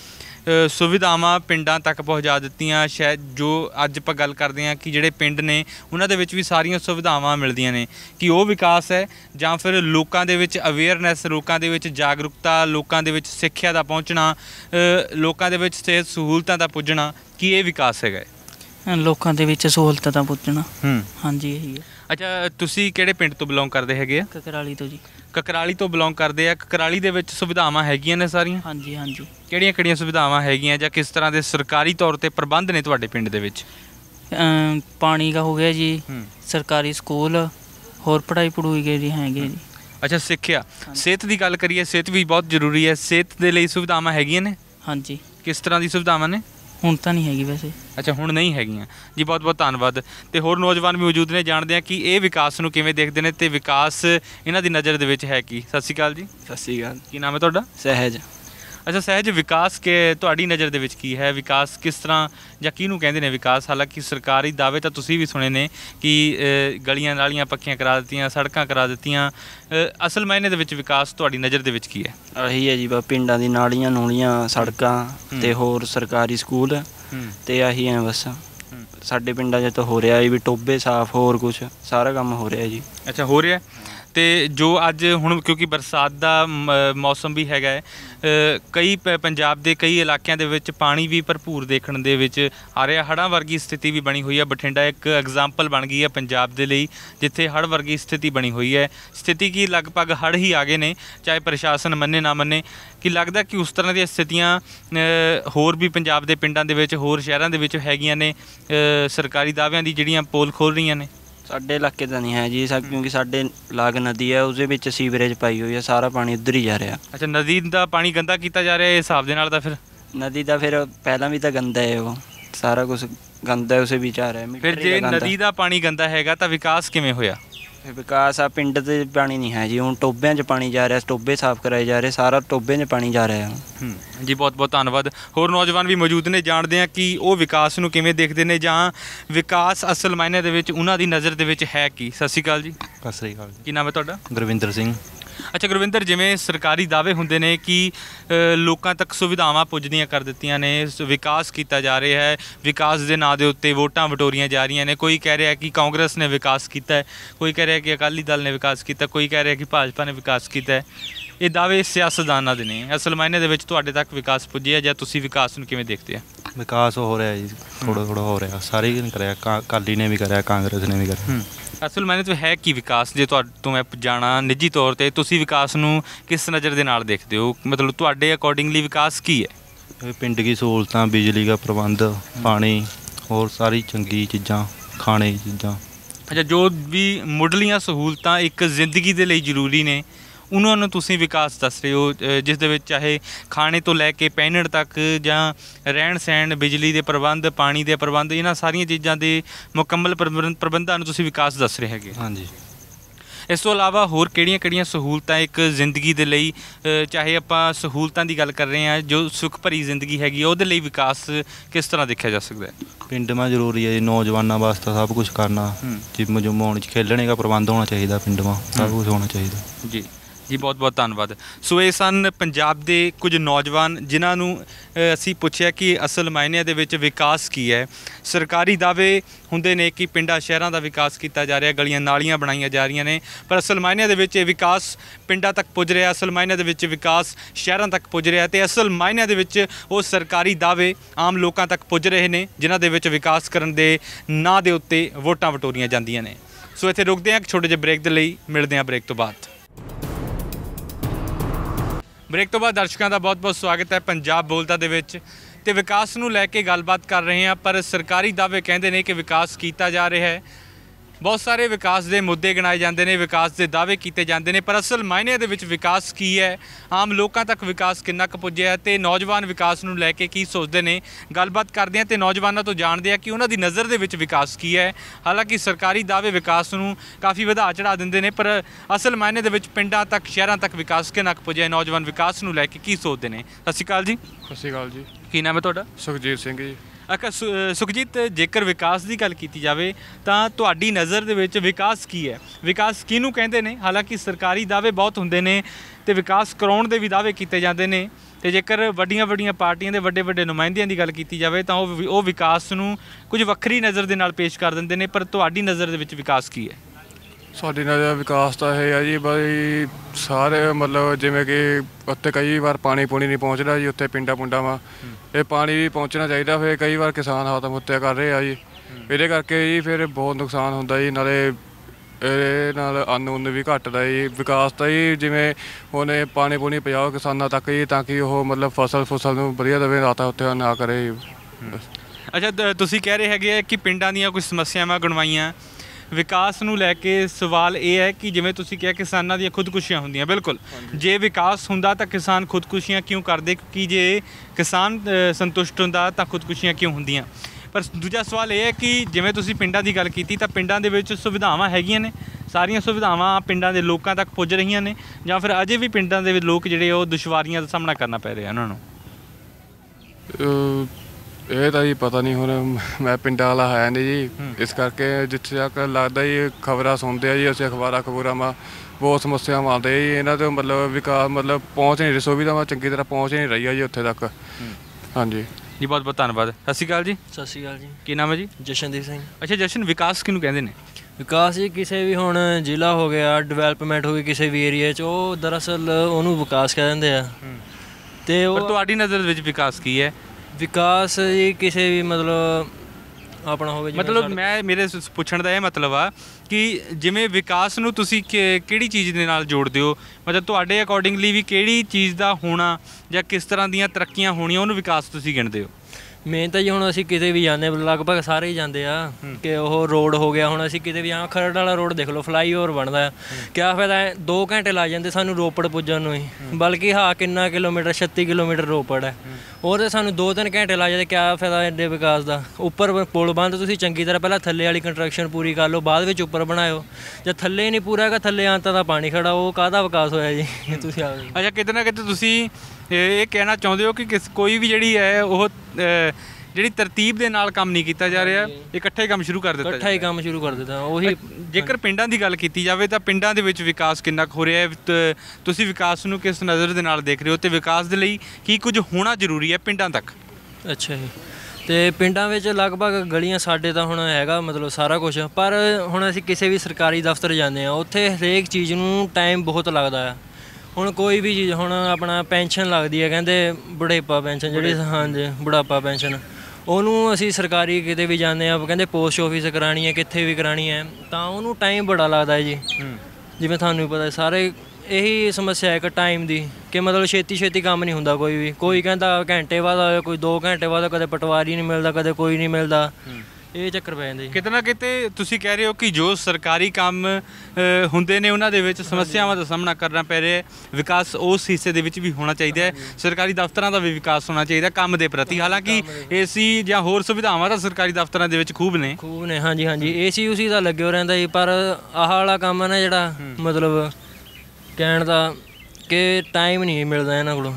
A: ਸੁਵਿਧਾਵਾਂ ਪਿੰਡਾਂ ਤੱਕ ਪਹੁੰਚਾ ਦਿੱਤੀਆਂ ਸ਼ਾਇਦ ਜੋ ਅੱਜ ਆਪਾਂ ਗੱਲ ਕਰਦੇ ਹਾਂ ਕਿ ਜਿਹੜੇ ਪਿੰਡ ਨੇ ਉਹਨਾਂ ਦੇ ਵਿੱਚ ਵੀ ਸਾਰੀਆਂ ਸੁਵਿਧਾਵਾਂ ਮਿਲਦੀਆਂ ਨੇ ਕਿ ਉਹ ਵਿਕਾਸ ਹੈ ਜਾਂ ਫਿਰ ਲੋਕਾਂ ਦੇ ਵਿੱਚ ਅਵੇਅਰਨੈਸ ਲੋਕਾਂ ਦੇ ਵਿੱਚ ਜਾਗਰੂਕਤਾ ਲੋਕਾਂ ਦੇ ਵਿੱਚ ਸਿੱਖਿਆ ਦਾ ਪਹੁੰਚਣਾ ਲੋਕਾਂ ਦੇ ਵਿੱਚ ਸਿਹਤ ਸਹੂਲਤਾਂ ਦਾ ਪੁੱਜਣਾ ਕਿ ਇਹ ਵਿਕਾਸ ਹੈਗਾ
D: ਲੋਕਾਂ ਦੇ ਵਿੱਚ ਸਹੂਲਤਾਂ ਤਾਂ ਪਹੁੰਚਣਾ ਹੂੰ ਹਾਂਜੀ
A: ਇਹੀ ਹੈ ਅੱਛਾ ਤੁਸੀਂ ਕਿਹੜੇ ਪਿੰਡ ਤੋਂ ਬਿਲੋਂਗ ਕਰਦੇ ਹੈਗੇ ਆ ਕਕਰਾਲੀ ਤੋਂ ਜੀ ਕਕਰਾਲੀ ਤੋਂ ਬਿਲੋਂਗ ਕਰਦੇ ਆ ਕਕਰਾਲੀ ਦੇ ਵਿੱਚ ਸੁਵਿਧਾਵਾਂ ਹੈਗੀਆਂ ਨੇ ਸਾਰੀਆਂ ਹਾਂਜੀ ਹਾਂਜੀ ਕਿਹੜੀਆਂ ਕਿਹੜੀਆਂ ਸੁਵਿਧਾਵਾਂ ਹੈਗੀਆਂ ਜਾਂ ਕਿਸ ਤਰ੍ਹਾਂ ਦੇ ਸਰਕਾਰੀ ਤੌਰ ਤੇ ਪ੍ਰਬੰਧ ਨੇ ਤੁਹਾਡੇ ਪਿੰਡ ਦੇ ਵਿੱਚ
D: ਪਾਣੀ ਦਾ ਹੋ ਗਿਆ ਜੀ
A: ਸਰਕਾਰੀ ਸਕੂਲ ਹੋਰ ਪੜਾਈ ਪੜੂਈ ਗਈ ਹੈਗੇ ਜੀ ਅੱਛਾ ਸਿੱਖਿਆ ਸਿਹਤ ਦੀ ਗੱਲ ਕਰੀਏ ਸਿਹਤ ਵੀ ਬਹੁਤ ਜ਼ਰੂਰੀ ਹੈ ਸਿਹਤ ਦੇ ਲਈ ਸੁਵਿਧਾਵਾਂ ਹੈਗੀਆਂ ਨੇ ਹਾਂਜੀ ਕਿਸ ਤਰ੍ਹਾਂ ਦੀ ਸੁਵਿਧਾਵਾਂ ਨੇ ਹੁਣ ਤਾਂ ਨਹੀਂ ਹੈਗੀ ਵੈਸੇ ਅੱਛਾ ਹੁਣ ਨਹੀਂ ਹੈਗੀਆਂ ਜੀ ਬਹੁਤ ਬਹੁਤ ਧੰਨਵਾਦ ਤੇ ਹੋਰ ਨੌਜਵਾਨ ਵੀ ਮੌਜੂਦ ਨੇ ਜਾਣਦੇ ਆ ਕਿ ਇਹ ਵਿਕਾਸ ਨੂੰ ਕਿਵੇਂ ਦੇਖਦੇ ਨੇ ਤੇ ਵਿਕਾਸ ਇਹਨਾਂ ਦੀ ਨਜ਼ਰ ਦੇ ਵਿੱਚ ਹੈ ਕੀ ਸਤਿ ਸ਼੍ਰੀ ਅਕਾਲ ਜੀ ਸਤਿ ਸ਼੍ਰੀ ਅਕਾਲ ਕੀ ਨਾਮ ਹੈ ਤੁਹਾਡਾ ਸਹਿਜ ਅੱਛਾ ਸਹਿਜ ਵਿਕਾਸ ਕੇ ਤੁਹਾਡੀ ਨਜ਼ਰ ਦੇ ਵਿੱਚ ਕੀ ਹੈ ਵਿਕਾਸ ਕਿਸ ਤਰ੍ਹਾਂ ਜਾਂ ਕਿਹਨੂੰ ਕਹਿੰਦੇ ਨੇ ਵਿਕਾਸ ਹਾਲਾਂਕਿ ਸਰਕਾਰੀ ਦਾਅਵੇ ਤਾਂ ਤੁਸੀਂ ਵੀ ਸੁਣੇ ਨੇ ਕਿ ਗਲੀਆਂ ਨਾਲੀਆਂ ਪੱਕੀਆਂ ਕਰਾ ਦਿੱਤੀਆਂ ਸੜਕਾਂ ਕਰਾ ਦਿੱਤੀਆਂ ਅਸਲ ਮਾਇਨੇ ਦੇ ਵਿੱਚ ਵਿਕਾਸ ਤੁਹਾਡੀ ਨਜ਼ਰ ਦੇ ਵਿੱਚ ਕੀ
D: ਹੈ ਇਹੀ ਹੈ ਜੀ ਬਾ ਪਿੰਡਾਂ ਦੀ ਨਾਲੀਆਂ ਨੂਲੀਆਂ ਸੜਕਾਂ ਤੇ ਹੋਰ ਸਰਕਾਰੀ ਸਕੂਲ ਤੇ ਇਹੀ ਹੈ ਬਸ ਸਾਡੇ ਪਿੰਡਾਂ 'ਚ ਤਾਂ ਹੋ ਰਿਹਾ ਹੈ ਵੀ ਟੋਬੇ ਸਾਫ਼ ਹੋਰ ਕੁਝ ਸਾਰਾ ਕੰਮ ਹੋ ਰਿਹਾ ਜੀ
A: ਅੱਛਾ ਹੋ ਰਿਹਾ ਤੇ ਜੋ ਅੱਜ ਹੁਣ ਕਿਉਂਕਿ ਬਰਸਾਤ ਦਾ ਮੌਸਮ ਵੀ ਹੈਗਾ ਹੈ ਕਈ ਪੰਜਾਬ ਦੇ ਕਈ ਇਲਾਕਿਆਂ ਦੇ ਵਿੱਚ ਪਾਣੀ ਵੀ ਭਰਪੂਰ ਦੇਖਣ ਦੇ ਵਿੱਚ ਆ ਰਿਹਾ ਹੜਾਂ ਵਰਗੀ ਸਥਿਤੀ ਵੀ ਬਣੀ ਹੋਈ ਹੈ ਬਠਿੰਡਾ ਇੱਕ ਐਗਜ਼ਾਮਪਲ ਬਣ ਗਈ ਹੈ ਪੰਜਾਬ ਦੇ ਲਈ ਜਿੱਥੇ ਹੜ ਵਰਗੀ ਸਥਿਤੀ ਬਣੀ ਹੋਈ ਹੈ ਸਥਿਤੀ ਕੀ ਲਗਭਗ ਹੜ ਹੀ ਆ ਗਏ ਨੇ ਚਾਹੇ ਪ੍ਰਸ਼ਾਸਨ ਮੰਨੇ ਨਾ ਮੰਨੇ ਕਿ ਲੱਗਦਾ ਕਿ ਉਸ ਤਰ੍ਹਾਂ ਦੀਆਂ ਸਥਿਤੀਆਂ ਹੋਰ ਵੀ ਪੰਜਾਬ ਦੇ ਪਿੰਡਾਂ ਦੇ ਵਿੱਚ ਹੋਰ ਸ਼ਹਿਰਾਂ ਦੇ ਵਿੱਚ ਹੈਗੀਆਂ ਨੇ ਸਰਕਾਰੀ ਦਾਅਵਿਆਂ ਦੀ ਜਿਹੜੀਆਂ ਪੋਲ ਖੋਲ ਰਹੀਆਂ ਨੇ
D: ਸਾਡੇ ਇਲਾਕੇ ਦਾ ਨਹੀਂ ਹੈ ਜੀ ਸਾ ਕਿਉਂਕਿ ਸਾਡੇ ਲਾਗ ਨਦੀ ਹੈ ਉਸ ਦੇ ਵਿੱਚ ਸੀਵਰੇਜ ਪਾਈ ਹੋਈ ਹੈ ਸਾਰਾ ਪਾਣੀ ਉੱਧਰ ਹੀ ਜਾ ਰਿਹਾ
A: ਅੱਛਾ ਨਦੀ ਦਾ ਪਾਣੀ ਗੰਦਾ ਕੀਤਾ ਜਾ ਰਿਹਾ ਇਸ ਹਿਸਾਬ ਦੇ ਨਾਲ ਤਾਂ ਫਿਰ ਨਦੀ ਦਾ ਫਿਰ ਪਹਿਲਾਂ ਵੀ ਤਾਂ
D: ਗੰਦਾ ਹੈ ਉਹ ਸਾਰਾ ਕੁਝ ਗੰਦਾ ਹੈ ਉਸੇ ਵਿਚਾਰ ਹੈ ਫਿਰ ਜੇ ਨਦੀ
A: ਦਾ ਪਾਣੀ ਗੰਦਾ ਹੈਗਾ ਤਾਂ ਵਿਕਾਸ ਕਿਵੇਂ ਹੋਇਆ
D: ਵਿਕਾਸ ਆ ਪਿੰਡ ਤੇ ਪਾਣੀ ਨਹੀਂ ਹੈ ਜੀ ਹੁਣ ਟੋਬਿਆਂ 'ਚ ਪਾਣੀ ਜਾ ਰਿਹਾ ਟੋਬੇ ਸਾਫ਼ ਕਰਾਏ ਜਾ ਰਹੇ ਸਾਰਾ ਟੋਬੇ 'ਚ ਪਾਣੀ ਜਾ ਰਿਹਾ
A: ਜੀ ਬਹੁਤ ਬਹੁਤ ਧੰਨਵਾਦ ਹੋਰ ਨੌਜਵਾਨ ਵੀ ਮੌਜੂਦ ਨੇ ਜਾਣਦੇ ਆ ਕਿ ਉਹ ਵਿਕਾਸ ਨੂੰ ਕਿਵੇਂ ਦੇਖਦੇ ਨੇ ਜਾਂ ਵਿਕਾਸ ਅਸਲ ਮਾਇਨੇ ਦੇ ਵਿੱਚ ਉਹਨਾਂ ਦੀ ਨਜ਼ਰ ਦੇ ਵਿੱਚ ਹੈ ਕੀ ਸਤਿ ਸ਼੍ਰੀ ਅਕਾਲ ਜੀ ਸਤਿ ਸ਼੍ਰੀ ਅਕਾਲ ਜੀ ਕੀ ਨਾਮ ਹੈ ਤੁਹਾਡਾ
D: ਗੁਰਵਿੰਦਰ ਸਿੰਘ
A: ਅੱਛਾ ਗੁਰਵਿੰਦਰ ਜਿਵੇਂ ਸਰਕਾਰੀ ਦਾਅਵੇ ਹੁੰਦੇ ਨੇ ਕਿ ਲੋਕਾਂ ਤੱਕ ਸੁਵਿਧਾਵਾਂ ਪੁੱਜਦੀਆਂ ਕਰ ਦਿੱਤੀਆਂ ਨੇ ਵਿਕਾਸ ਕੀਤਾ ਜਾ ਰਿਹਾ ਹੈ ਵਿਕਾਸ ਦੇ ਨਾਂ ਦੇ ਉੱਤੇ ਵੋਟਾਂ ਵਟੋਰੀਆਂ ਜਾ ਰਹੀਆਂ ਨੇ ਕੋਈ ਕਹਿ ਰਿਹਾ ਕਿ ਕਾਂਗਰਸ ਨੇ ਵਿਕਾਸ ਕੀਤਾ ਹੈ ਕੋਈ ਕਹਿ ਰਿਹਾ ਕਿ ਅਕਾਲੀ ਦਲ ਨੇ ਵਿਕਾਸ ਕੀਤਾ ਕੋਈ ਕਹਿ ਰਿਹਾ ਕਿ ਭਾਜਪਾ ਨੇ ਵਿਕਾਸ ਕੀਤਾ ਹੈ ਇਹ ਦਾਅਵੇ ਸਿਆਸਤਦਾਨਾਂ ਦੇ ਨੇ ਅਸਲ ਮਾਇਨੇ ਦੇ ਵਿੱਚ ਤੁਹਾਡੇ ਤੱਕ ਵਿਕਾਸ ਪੁੱਜਿਆ ਜਾਂ ਤੁਸੀਂ ਵਿਕਾਸ ਨੂੰ ਕਿਵੇਂ ਦੇਖਦੇ ਆ ਵਿਕਾਸ ਹੋ ਰਿਹਾ ਜੀ ਥੋੜਾ ਥੋੜਾ ਹੋ ਰਿਹਾ ਸਾਰੇ ਨੇ ਕਰਿਆ ਕਾਲੀ ਨੇ ਵੀ ਕਰਿਆ ਕਾਂਗਰਸ ਨੇ ਵੀ ਕਰਿਆ ਅਸਲ ਮੈਨੇ ਤਾਂ ਹੈ ਕਿ ਵਿਕਾਸ ਜੇ ਤੁਹਾਨੂੰ ਮੈਂ ਜਾਣਾ ਨਿੱਜੀ ਤੌਰ ਤੇ ਤੁਸੀਂ ਵਿਕਾਸ ਨੂੰ ਕਿਸ ਨਜ਼ਰ ਦੇ ਨਾਲ ਦੇਖਦੇ ਹੋ ਮਤਲਬ ਤੁਹਾਡੇ ਅਕੋਰਡਿੰਗਲੀ ਵਿਕਾਸ ਕੀ
D: ਹੈ ਪਿੰਡ ਦੀ ਸਹੂਲਤਾਂ ਬਿਜਲੀ ਦਾ ਪ੍ਰਬੰਧ ਪਾਣੀ ਹੋਰ ਸਾਰੀ ਚੰਗੀ ਚੀਜ਼ਾਂ ਖਾਣੇ ਚੀਜ਼ਾਂ
A: ਅੱਛਾ ਜੋ ਵੀ ਮੁੱਢਲੀਆਂ ਸਹੂਲਤਾਂ ਇੱਕ ਜ਼ਿੰਦਗੀ ਦੇ ਲਈ ਜ਼ਰੂਰੀ ਨੇ ਉਹਨਾਂ ਨੂੰ ਤੁਸੀਂ ਵਿਕਾਸ ਦੱਸ ਰਹੇ ਹੋ ਜਿਸ ਦੇ ਵਿੱਚ ਚਾਹੇ ਖਾਣੇ ਤੋਂ ਲੈ ਕੇ ਪਹਿਨਣ ਤੱਕ ਜਾਂ ਰਹਿਣ ਸਹਿਣ ਬਿਜਲੀ ਦੇ ਪ੍ਰਬੰਧ ਪਾਣੀ ਦੇ ਪ੍ਰਬੰਧ ਇਹਨਾਂ ਸਾਰੀਆਂ ਚੀਜ਼ਾਂ ਦੇ ਮੁਕੰਮਲ ਪ੍ਰਬੰਧਾਂ ਨੂੰ ਤੁਸੀਂ ਵਿਕਾਸ ਦੱਸ ਰਹੇ ਹੈਗੇ ਹਾਂਜੀ ਇਸ ਤੋਂ ਇਲਾਵਾ ਹੋਰ ਕਿਹੜੀਆਂ-ਕਿਹੜੀਆਂ ਸਹੂਲਤਾਂ ਇੱਕ ਜ਼ਿੰਦਗੀ ਦੇ ਲਈ ਚਾਹੇ ਆਪਾਂ ਸਹੂਲਤਾਂ ਦੀ ਗੱਲ ਕਰ ਰਹੇ ਹਾਂ ਜੋ ਸੁਖ ਭਰੀ ਜ਼ਿੰਦਗੀ ਹੈਗੀ ਉਹਦੇ ਲਈ ਵਿਕਾਸ ਕਿਸ ਤਰ੍ਹਾਂ ਦੇਖਿਆ ਜਾ ਸਕਦਾ ਹੈ
D: ਪਿੰਡ ਮਾ ਜ਼ਰੂਰੀ ਹੈ ਜੀ ਨੌਜਵਾਨਾਂ ਵਾਸਤੇ ਸਭ ਕੁਝ ਕਰਨਾ ਜਿਮ ਜੁਮ
A: ਚ ਖੇਲਣੇ ਦਾ ਪ੍ਰਬੰਧ ਹੋਣਾ ਚਾਹੀਦਾ ਪਿੰਡ ਮਾ ਸਭ ਕੁਝ ਹੋਣਾ ਚਾਹੀਦਾ ਜੀ ਜੀ ਬਹੁਤ ਬਹੁਤ ਧੰਨਵਾਦ ਸੋ ਇਹ ਸਨ ਪੰਜਾਬ ਦੇ ਕੁਝ ਨੌਜਵਾਨ ਜਿਨ੍ਹਾਂ ਨੂੰ ਅਸੀਂ ਪੁੱਛਿਆ ਕਿ ਅਸਲ ਮਾਇਨੇ ਦੇ ਵਿੱਚ ਵਿਕਾਸ ਕੀ ਹੈ ਸਰਕਾਰੀ ਦਾਅਵੇ ਹੁੰਦੇ ਨੇ ਕਿ ਪਿੰਡਾਂ ਸ਼ਹਿਰਾਂ ਦਾ ਵਿਕਾਸ ਕੀਤਾ ਜਾ ਰਿਹਾ ਗਲੀਆਂ ਨਾਲੀਆਂ ਬਣਾਈਆਂ ਜਾ ਰਹੀਆਂ ਨੇ ਪਰ ਅਸਲ ਮਾਇਨੇ ਦੇ ਵਿੱਚ ਇਹ ਵਿਕਾਸ ਪਿੰਡਾਂ ਤੱਕ ਪੁੱਜ ਰਿਹਾ ਅਸਲ ਮਾਇਨੇ ਦੇ ਵਿੱਚ ਵਿਕਾਸ ਸ਼ਹਿਰਾਂ ਤੱਕ ਪੁੱਜ ਰਿਹਾ ਤੇ ਅਸਲ ਮਾਇਨੇ ਦੇ ਵਿੱਚ ਉਹ ਸਰਕਾਰੀ ਦਾਅਵੇ ਆਮ ਲੋਕਾਂ ਤੱਕ ਪੁੱਜ ਰਹੇ ਨੇ ਜਿਨ੍ਹਾਂ ਦੇ ਵਿੱਚ ਵਿਕਾਸ ਕਰਨ ਦੇ ਨਾਂ ਦੇ ਉੱਤੇ ਵੋਟਾਂ ਵਟੋਰੀਆਂ ਜਾਂਦੀਆਂ ਨੇ ਸੋ ਇੱਥੇ ਰੁਕਦੇ ਹਾਂ ਇੱਕ ਛੋਟੇ ਜਿਹੇ ਬ੍ਰੇਕ ਦੇ ਲਈ ਮਿਲਦੇ ਹਾਂ ਬ੍ਰੇਕ ਤੋਂ ਬਾਅਦ ਬ੍ਰੇਕ ਤੋਂ ਬਾਅਦ ਦਰਸ਼ਕਾਂ ਦਾ ਬਹੁਤ-ਬਹੁਤ ਸਵਾਗਤ ਹੈ ਪੰਜਾਬ ਬੋਲਦਾ ਦੇ ਵਿੱਚ ਤੇ ਵਿਕਾਸ ਨੂੰ ਲੈ ਕੇ ਗੱਲਬਾਤ ਕਰ ਰਹੇ ਹਾਂ ਪਰ ਸਰਕਾਰੀ ਦਾਅਵੇ ਕਹਿੰਦੇ ਨੇ ਕਿ ਵਿਕਾਸ ਕੀਤਾ ਜਾ ਰਿਹਾ ਹੈ ਬਹੁਤ ਸਾਰੇ ਵਿਕਾਸ ਦੇ ਮੁੱਦੇ ਗਿਣਾਏ ਜਾਂਦੇ ਨੇ ਵਿਕਾਸ ਦੇ ਦਾਅਵੇ ਕੀਤੇ ਜਾਂਦੇ ਨੇ ਪਰ ਅਸਲ ਮਾਇਨੇ ਦੇ ਵਿੱਚ ਵਿਕਾਸ ਕੀ ਹੈ ਆਮ ਲੋਕਾਂ ਤੱਕ ਵਿਕਾਸ ਕਿੰਨਾ ਕੁ ਪੁੱਜਿਆ ਤੇ ਨੌਜਵਾਨ ਵਿਕਾਸ ਨੂੰ ਲੈ ਕੇ ਕੀ ਸੋਚਦੇ ਨੇ ਗੱਲਬਾਤ ਕਰਦੇ ਆ ਤੇ ਨੌਜਵਾਨਾਂ ਤੋਂ ਜਾਣਦੇ ਆ ਕਿ ਉਹਨਾਂ ਦੀ ਨਜ਼ਰ ਦੇ ਵਿੱਚ ਵਿਕਾਸ ਕੀ ਹੈ ਹਾਲਾਂਕਿ ਸਰਕਾਰੀ ਦਾਅਵੇ ਵਿਕਾਸ ਨੂੰ ਕਾਫੀ ਵਧਾ ਚੜਾ ਦਿੰਦੇ ਨੇ ਪਰ ਅਸਲ ਮਾਇਨੇ ਦੇ ਵਿੱਚ ਪਿੰਡਾਂ ਤੱਕ ਸ਼ਹਿਰਾਂ ਤੱਕ ਵਿਕਾਸ ਕਿੰਨਾ ਕੁ ਪੁੱਜਿਆ ਨੌਜਵਾਨ ਵਿਕਾਸ ਨੂੰ ਲੈ ਕੇ ਕੀ ਸੋਚਦੇ ਨੇ ਸਤਿ ਸ਼੍ਰੀ ਅਕਾਲ ਜੀ ਸਤਿ ਸ਼੍ਰੀ ਅਕਾਲ ਜੀ ਕੀ ਨਾਮ ਹੈ ਤੁਹਾਡਾ ਸੁਖਜੀਤ ਸਿੰਘ ਜੀ ਅਕਾ ਸੁਖਜੀਤ ਜੇਕਰ ਵਿਕਾਸ ਦੀ ਗੱਲ ਕੀਤੀ ਜਾਵੇ ਤਾਂ ਤੁਹਾਡੀ ਨਜ਼ਰ ਦੇ ਵਿੱਚ ਵਿਕਾਸ ਕੀ ਹੈ ਵਿਕਾਸ ਕਿਹਨੂੰ ਕਹਿੰਦੇ ਨੇ ਹਾਲਾਂਕਿ ਸਰਕਾਰੀ ਦਾਅਵੇ ਬਹੁਤ ਹੁੰਦੇ ਨੇ ਤੇ ਵਿਕਾਸ ਕਰਾਉਣ ਦੇ ਵੀ ਦਾਅਵੇ ਕੀਤੇ ਜਾਂਦੇ ਨੇ ਤੇ ਜੇਕਰ ਵੱਡੀਆਂ ਵੱਡੀਆਂ ਪਾਰਟੀਆਂ ਦੇ ਵੱਡੇ ਵੱਡੇ ਨੁਮਾਇੰਦਿਆਂ ਦੀ ਗੱਲ ਕੀਤੀ ਜਾਵੇ ਤਾਂ ਉਹ ਉਹ ਵਿਕਾਸ ਨੂੰ ਕੁਝ ਵੱਖਰੀ ਨਜ਼ਰ ਦੇ ਨਾਲ ਪੇਸ਼ ਕਰ ਦਿੰਦੇ ਨੇ ਪਰ ਤੁਹਾਡੀ ਨਜ਼ਰ ਦੇ ਵਿੱਚ ਵਿਕਾਸ ਕੀ
C: ਹੈ ਸਾਡੇ ਨਾਲ ਵਿਕਾਸ ਤਾਂ ਇਹ ਹੈ ਜੀ ਬਾਈ ਸਾਰੇ ਮਤਲਬ ਜਿਵੇਂ ਕਿ ਉੱਥੇ ਕਈ ਵਾਰ ਪਾਣੀ ਪੂਣੀ ਨਹੀਂ ਪਹੁੰਚਦਾ ਜੀ ਉੱਥੇ ਪਿੰਡਾਂ ਪੁੰਡਾਂ ਵਾ ਇਹ ਪਾਣੀ ਵੀ ਪਹੁੰਚਣਾ ਚਾਹੀਦਾ ਫੇ ਕਈ ਵਾਰ ਕਿਸਾਨ ਆਤਮ ਹੱਤਿਆ ਕਰ ਰਹੇ ਆ ਜੀ ਇਹਦੇ ਕਰਕੇ ਜੀ ਫਿਰ ਬਹੁਤ ਨੁਕਸਾਨ ਹੁੰਦਾ ਜੀ ਨਾਲੇ ਇਹ ਨਾਲ ਅੰਨ ਉਨ ਵੀ ਘਟਦਾ ਜੀ ਵਿਕਾਸ ਤਾਂ ਜੀ ਜਿਵੇਂ ਹੁਣ ਇਹ ਪਾਣੀ ਪੂਣੀ ਪਿਆਉ ਕਿਸਾਨਾਂ ਤੱਕ ਜੀ ਤਾਂ ਕਿ ਉਹ ਮਤਲਬ ਫਸਲ ਫਸਲ ਨੂੰ ਵਧੀਆ ਦਵੇ ਰਾਤਾ ਉੱਤੇ ਨਾ ਕਰੇ
A: ਅੱਛਾ ਤੁਸੀਂ ਕਹਿ ਰਹੇ ਹੈਗੇ ਕਿ ਪਿੰਡਾਂ ਦੀਆਂ ਕੋਈ ਸਮੱਸਿਆਵਾਂ ਗਣਵਾਈਆਂ ਵਿਕਾਸ ਨੂੰ ਲੈ ਕੇ ਸਵਾਲ ਇਹ ਹੈ ਕਿ ਜਿਵੇਂ ਤੁਸੀਂ ਕਿਹਾ ਕਿਸਾਨਾਂ ਦੀਆਂ ਖੁਦਕੁਸ਼ੀਆਂ ਹੁੰਦੀਆਂ ਬਿਲਕੁਲ ਜੇ ਵਿਕਾਸ ਹੁੰਦਾ ਤਾਂ ਕਿਸਾਨ ਖੁਦਕੁਸ਼ੀਆਂ ਕਿਉਂ ਕਰਦੇ ਕਿਉਂਕਿ ਜੇ ਕਿਸਾਨ ਸੰਤੁਸ਼ਟ ਹੁੰਦਾ ਤਾਂ ਖੁਦਕੁਸ਼ੀਆਂ ਕਿਉਂ ਹੁੰਦੀਆਂ ਪਰ ਦੂਜਾ ਸਵਾਲ ਇਹ ਹੈ ਕਿ ਜਿਵੇਂ ਤੁਸੀਂ ਪਿੰਡਾਂ ਦੀ ਗੱਲ ਕੀਤੀ ਤਾਂ ਪਿੰਡਾਂ ਦੇ ਵਿੱਚ ਸੁਵਿਧਾਵਾਂ ਹੈਗੀਆਂ ਨੇ ਸਾਰੀਆਂ ਸੁਵਿਧਾਵਾਂ ਪਿੰਡਾਂ ਦੇ ਲੋਕਾਂ ਤੱਕ ਪੁੱਜ ਰਹੀਆਂ ਨੇ ਜਾਂ ਫਿਰ ਅਜੇ ਵੀ ਪਿੰਡਾਂ ਦੇ ਵਿੱਚ ਲੋਕ
C: ਜਿਹੜੇ ਉਹ ਦੁਸ਼ਵਾਰੀਆਂ ਦਾ ਸਾਹਮਣਾ ਕਰਨਾ ਪੈ ਰਿਹਾ ਉਹਨਾਂ ਨੂੰ ਇਹ ਤਾਂ ਜੀ ਪਤਾ ਨਹੀਂ ਹੁਣ ਮੈਂ ਪਿੰਡਾਂ ਵਾਲਾ ਹਾਂ ਨਹੀਂ ਜੀ ਇਸ ਕਰਕੇ ਜਿੱਥੇ ਤੱਕ ਲੱਗਦਾ ਜੀ ਖਬਰਾਂ ਸੁਣਦੇ ਆ ਜੀ ਅਸੀਂ ਅਖਬਾਰਾਂ ਖਬਰਾਂ ਮਾ ਬਹੁਤ ਸਮੱਸਿਆਵਾਂ ਆਉਂਦੇ ਜੀ ਇਹਨਾਂ ਤੇ ਮਤਲਬ ਵਿਕਾਸ ਮਤਲਬ ਪਹੁੰਚ ਨਹੀਂ ਰਹੀ ਸੁਵਿਧਾਵਾਂ ਚੰਗੀ ਤਰ੍ਹਾਂ ਪਹੁੰਚ ਨਹੀਂ ਰਹੀ ਆ ਜੀ ਉੱਥੇ ਤੱਕ ਹਾਂਜੀ ਜੀ ਬਹੁਤ ਬਹੁਤ ਧੰਨਵਾਦ
A: ਸਤਿ ਸ਼੍ਰੀ ਅਕਾਲ ਜੀ ਸਤਿ ਸ਼੍ਰੀ ਅਕਾਲ ਜੀ ਕੀ ਨਾਮ ਹੈ ਜੀ ਜਸ਼ਨਦੀਪ ਸਿੰਘ ਅੱਛਾ ਜਸ਼ਨ ਵਿਕਾਸ ਕਿਹਨੂੰ ਕਹਿੰਦੇ ਨੇ ਵਿਕਾਸ
D: ਜੀ ਕਿਸੇ ਵੀ ਹੁਣ ਜ਼ਿਲ੍ਹਾ ਹੋ ਗਿਆ ਡਿਵੈਲਪਮੈਂਟ ਹੋ ਗਈ ਕਿਸੇ ਵੀ ਏਰੀਆ 'ਚ ਉਹ ਦਰਅਸਲ ਉਹਨੂੰ ਵਿਕਾਸ ਕਹਿੰਦੇ ਆ ਤੇ ਉਹ
A: ਤੁਹਾਡੀ ਨਜ਼ਰ ਵਿੱਚ ਵਿਕਾਸ ਕੀ ਹੈ ਵਿਕਾਸ ਜੀ ਕਿਸੇ ਵੀ ਮਤਲਬ ਆਪਣਾ ਹੋਵੇ ਜੀ ਮਤਲਬ ਮੈਂ ਮੇਰੇ ਪੁੱਛਣ ਦਾ ਇਹ ਮਤਲਬ ਆ ਕਿ ਜਿਵੇਂ ਵਿਕਾਸ ਨੂੰ ਤੁਸੀਂ ਕਿਹੜੀ ਚੀਜ਼ ਦੇ ਨਾਲ ਜੋੜਦੇ ਹੋ ਮਤਲਬ ਤੁਹਾਡੇ ਅਕੋਰਡਿੰਗਲੀ ਵੀ ਕਿਹੜੀ ਚੀਜ਼ ਦਾ ਹੋਣਾ ਜਾਂ ਕਿਸ ਤਰ੍ਹਾਂ ਦੀਆਂ ਤਰੱਕੀਆਂ ਹੋਣੀਆਂ ਉਹਨੂੰ ਵਿਕਾਸ ਤੁਸੀਂ ਗਿਣਦੇ ਹੋ ਮੇਨ ਤਾਂ
D: ਜੀ ਹੁਣ ਅਸੀਂ ਕਿਤੇ ਵੀ ਜਾਂਦੇ ਲਗਭਗ ਸਾਰੇ ਹੀ ਜਾਂਦੇ ਆ ਕਿ ਉਹ ਰੋਡ ਹੋ ਗਿਆ ਹੁਣ ਅਸੀਂ ਕਿਤੇ ਵੀ ਆ ਖਰੜ ਵਾਲਾ ਰੋਡ ਦੇਖ ਲਓ ਫਲਾਈਓਵਰ ਬਣਦਾ ਕਿਆ ਫਾਇਦਾ ਹੈ 2 ਘੰਟੇ ਲਾ ਜਾਂਦੇ ਸਾਨੂੰ ਰੋਪੜ ਪੁੱਜਣ ਨੂੰ ਹੀ ਬਲਕਿ ਹਾ ਕਿੰਨਾ ਕਿਲੋਮੀਟਰ 36 ਕਿਲੋਮੀਟਰ ਰੋਪੜ ਹੈ ਤੇ ਸਾਨੂੰ 2-3 ਘੰਟੇ ਲੱਗ ਜਾਂਦੇ ਕਿਆ ਫਾਇਦਾ ਐਡੇ ਵਿਕਾਸ ਦਾ ਉੱਪਰ ਪੁਲ ਬੰਦ ਤੁਸੀਂ ਚੰਗੀ ਤਰ੍ਹਾਂ ਪਹਿਲਾਂ ਥੱਲੇ ਵਾਲੀ ਕੰਸਟਰਕਸ਼ਨ ਪੂਰੀ ਕਰ ਲਓ ਬਾਅਦ ਵਿੱਚ ਉੱਪਰ ਬਣਾਇਓ ਜੇ ਥੱਲੇ ਨਹੀਂ ਪੂਰਾ ਹੈਗਾ ਥੱਲੇ ਆਂ ਦਾ ਪਾਣੀ ਖੜਾ ਉਹ ਕਾਹਦਾ ਵਿਕਾਸ ਹੋਇਆ ਜੀ ਤੁਸੀਂ ਆ ਅੱਛਾ ਕਿਤੇ
A: ਨਾ ਕਿਤੇ ਤੁਸੀਂ ਇਹ ਕਹਿਣਾ ਚਾਹੁੰਦੇ ਹੋ ਕਿ ਕੋਈ ਵੀ ਜਿਹੜੀ ਹੈ ਉਹ ਜਿਹੜੀ ਤਰਤੀਬ ਦੇ ਨਾਲ ਕੰਮ ਨਹੀਂ ਕੀਤਾ ਜਾ ਰਿਹਾ ਇਕੱਠੇ ਕੰਮ ਸ਼ੁਰੂ ਕਰ ਦਿੱਤਾ ਇਕੱਠਾ ਹੀ ਕੰਮ ਸ਼ੁਰੂ ਕਰ ਦਿੱਤਾ ਉਹੀ ਜੇਕਰ ਪਿੰਡਾਂ ਦੀ ਗੱਲ ਕੀਤੀ ਜਾਵੇ ਤਾਂ ਪਿੰਡਾਂ ਦੇ ਵਿੱਚ ਵਿਕਾਸ ਕਿੰਨਾ ਹੋ ਰਿਹਾ ਹੈ ਤੁਸੀਂ ਵਿਕਾਸ ਨੂੰ ਕਿਸ ਨਜ਼ਰ ਦੇ ਨਾਲ ਦੇਖ ਰਹੇ ਹੋ ਤੇ ਵਿਕਾਸ ਦੇ ਲਈ ਕੀ ਕੁਝ ਹੋਣਾ ਜ਼ਰੂਰੀ ਹੈ ਪਿੰਡਾਂ ਤੱਕ ਅੱਛਾ ਜੀ
D: ਤੇ ਪਿੰਡਾਂ ਵਿੱਚ ਲਗਭਗ ਗਲੀਆਂ ਸਾਡੇ ਤਾਂ ਹੁਣ ਹੈਗਾ ਮਤਲਬ ਸਾਰਾ ਕੁਝ ਪਰ ਹੁਣ ਅਸੀਂ ਕਿਸੇ ਵੀ ਸਰਕਾਰੀ ਦਫ਼ਤਰ ਜਾਂਦੇ ਆ ਉੱਥੇ ਹਰੇਕ ਚੀਜ਼ ਨੂੰ ਟਾਈਮ ਬਹੁਤ ਲੱਗਦਾ ਹੈ ਹੁਣ ਕੋਈ ਵੀ ਚੀਜ਼ ਹੁਣ ਆਪਣਾ ਪੈਨਸ਼ਨ ਲੱਗਦੀ ਹੈ ਕਹਿੰਦੇ ਬੁਢੇਪਾ ਪੈਨਸ਼ਨ ਜਿਹੜੀ ਹਾਂਜੀ ਬੁਢਾਪਾ ਪੈਨਸ਼ਨ ਉਹਨੂੰ ਅਸੀਂ ਸਰਕਾਰੀ ਕਿਤੇ ਵੀ ਜਾਂਦੇ ਆ ਕਹਿੰਦੇ ਪੋਸਟ ਆਫਿਸ ਕਰਾਣੀ ਹੈ ਕਿੱਥੇ ਵੀ ਕਰਾਣੀ ਹੈ ਤਾਂ ਉਹਨੂੰ ਟਾਈਮ ਬੜਾ ਲੱਗਦਾ ਹੈ ਜੀ ਜਿਵੇਂ ਤੁਹਾਨੂੰ ਪਤਾ ਸਾਰੇ ਇਹੀ ਸਮੱਸਿਆ ਹੈ ਕਿ ਟਾਈਮ ਦੀ ਕਿ ਮਤਲਬ ਛੇਤੀ ਛੇਤੀ ਕੰਮ ਨਹੀਂ ਹੁੰਦਾ ਕੋਈ ਵੀ ਕੋਈ ਕਹਿੰਦਾ ਘੰਟੇ ਬਾਅਦ ਆਇਆ ਕੋਈ 2 ਘੰਟੇ ਬਾਅਦ ਕਦੇ ਪਟਵਾਰੀ ਨਹੀਂ ਮਿਲਦਾ ਕਦੇ ਕੋਈ ਨਹੀਂ ਮਿਲਦਾ
A: ਇਹ ਚੱਕਰ ਪੈ ਜਾਂਦੇ ਜੀ ਕਿਤੇ ਕਿਤੇ ਤੁਸੀਂ ਕਹਿ ਰਹੇ ਹੋ ਕਿ ਜੋ ਸਰਕਾਰੀ ਕੰਮ ਹੁੰਦੇ ਨੇ ਉਹਨਾਂ ਦੇ ਵਿੱਚ ਸਮੱਸਿਆਵਾਂ ਦਾ ਸਾਹਮਣਾ ਕਰਨਾ ਪੈ ਰਿਹਾ ਹੈ ਵਿਕਾਸ ਉਸ ਹਿੱਸੇ ਦੇ ਵਿੱਚ ਵੀ ਹੋਣਾ ਚਾਹੀਦਾ ਹੈ ਸਰਕਾਰੀ ਦਫ਼ਤਰਾਂ ਦਾ ਵੀ ਵਿਕਾਸ ਹੋਣਾ ਚਾਹੀਦਾ ਕੰਮ ਦੇ ਪ੍ਰਤੀ ਹਾਲਾਂਕਿ ਏਸੀ ਜਾਂ ਹੋਰ ਸੁਵਿਧਾਵਾਂ ਤਾਂ ਸਰਕਾਰੀ ਦਫ਼ਤਰਾਂ ਦੇ ਵਿੱਚ ਖੂਬ ਨੇ
D: ਖੂਬ ਨੇ ਹਾਂਜੀ ਹਾਂਜੀ ਏਸੀ ਉਸੀ ਦਾ ਲੱਗਿਓ ਰਹਿੰਦਾ ਜੀ ਪਰ ਆਹ ਵਾਲਾ ਕੰਮ ਹੈ ਨਾ ਜਿਹੜਾ ਮਤਲਬ ਕਹਿਣ ਦਾ ਕਿ ਟਾਈਮ ਨਹੀਂ ਮਿਲਦਾ ਇਹਨਾਂ ਕੋਲੋਂ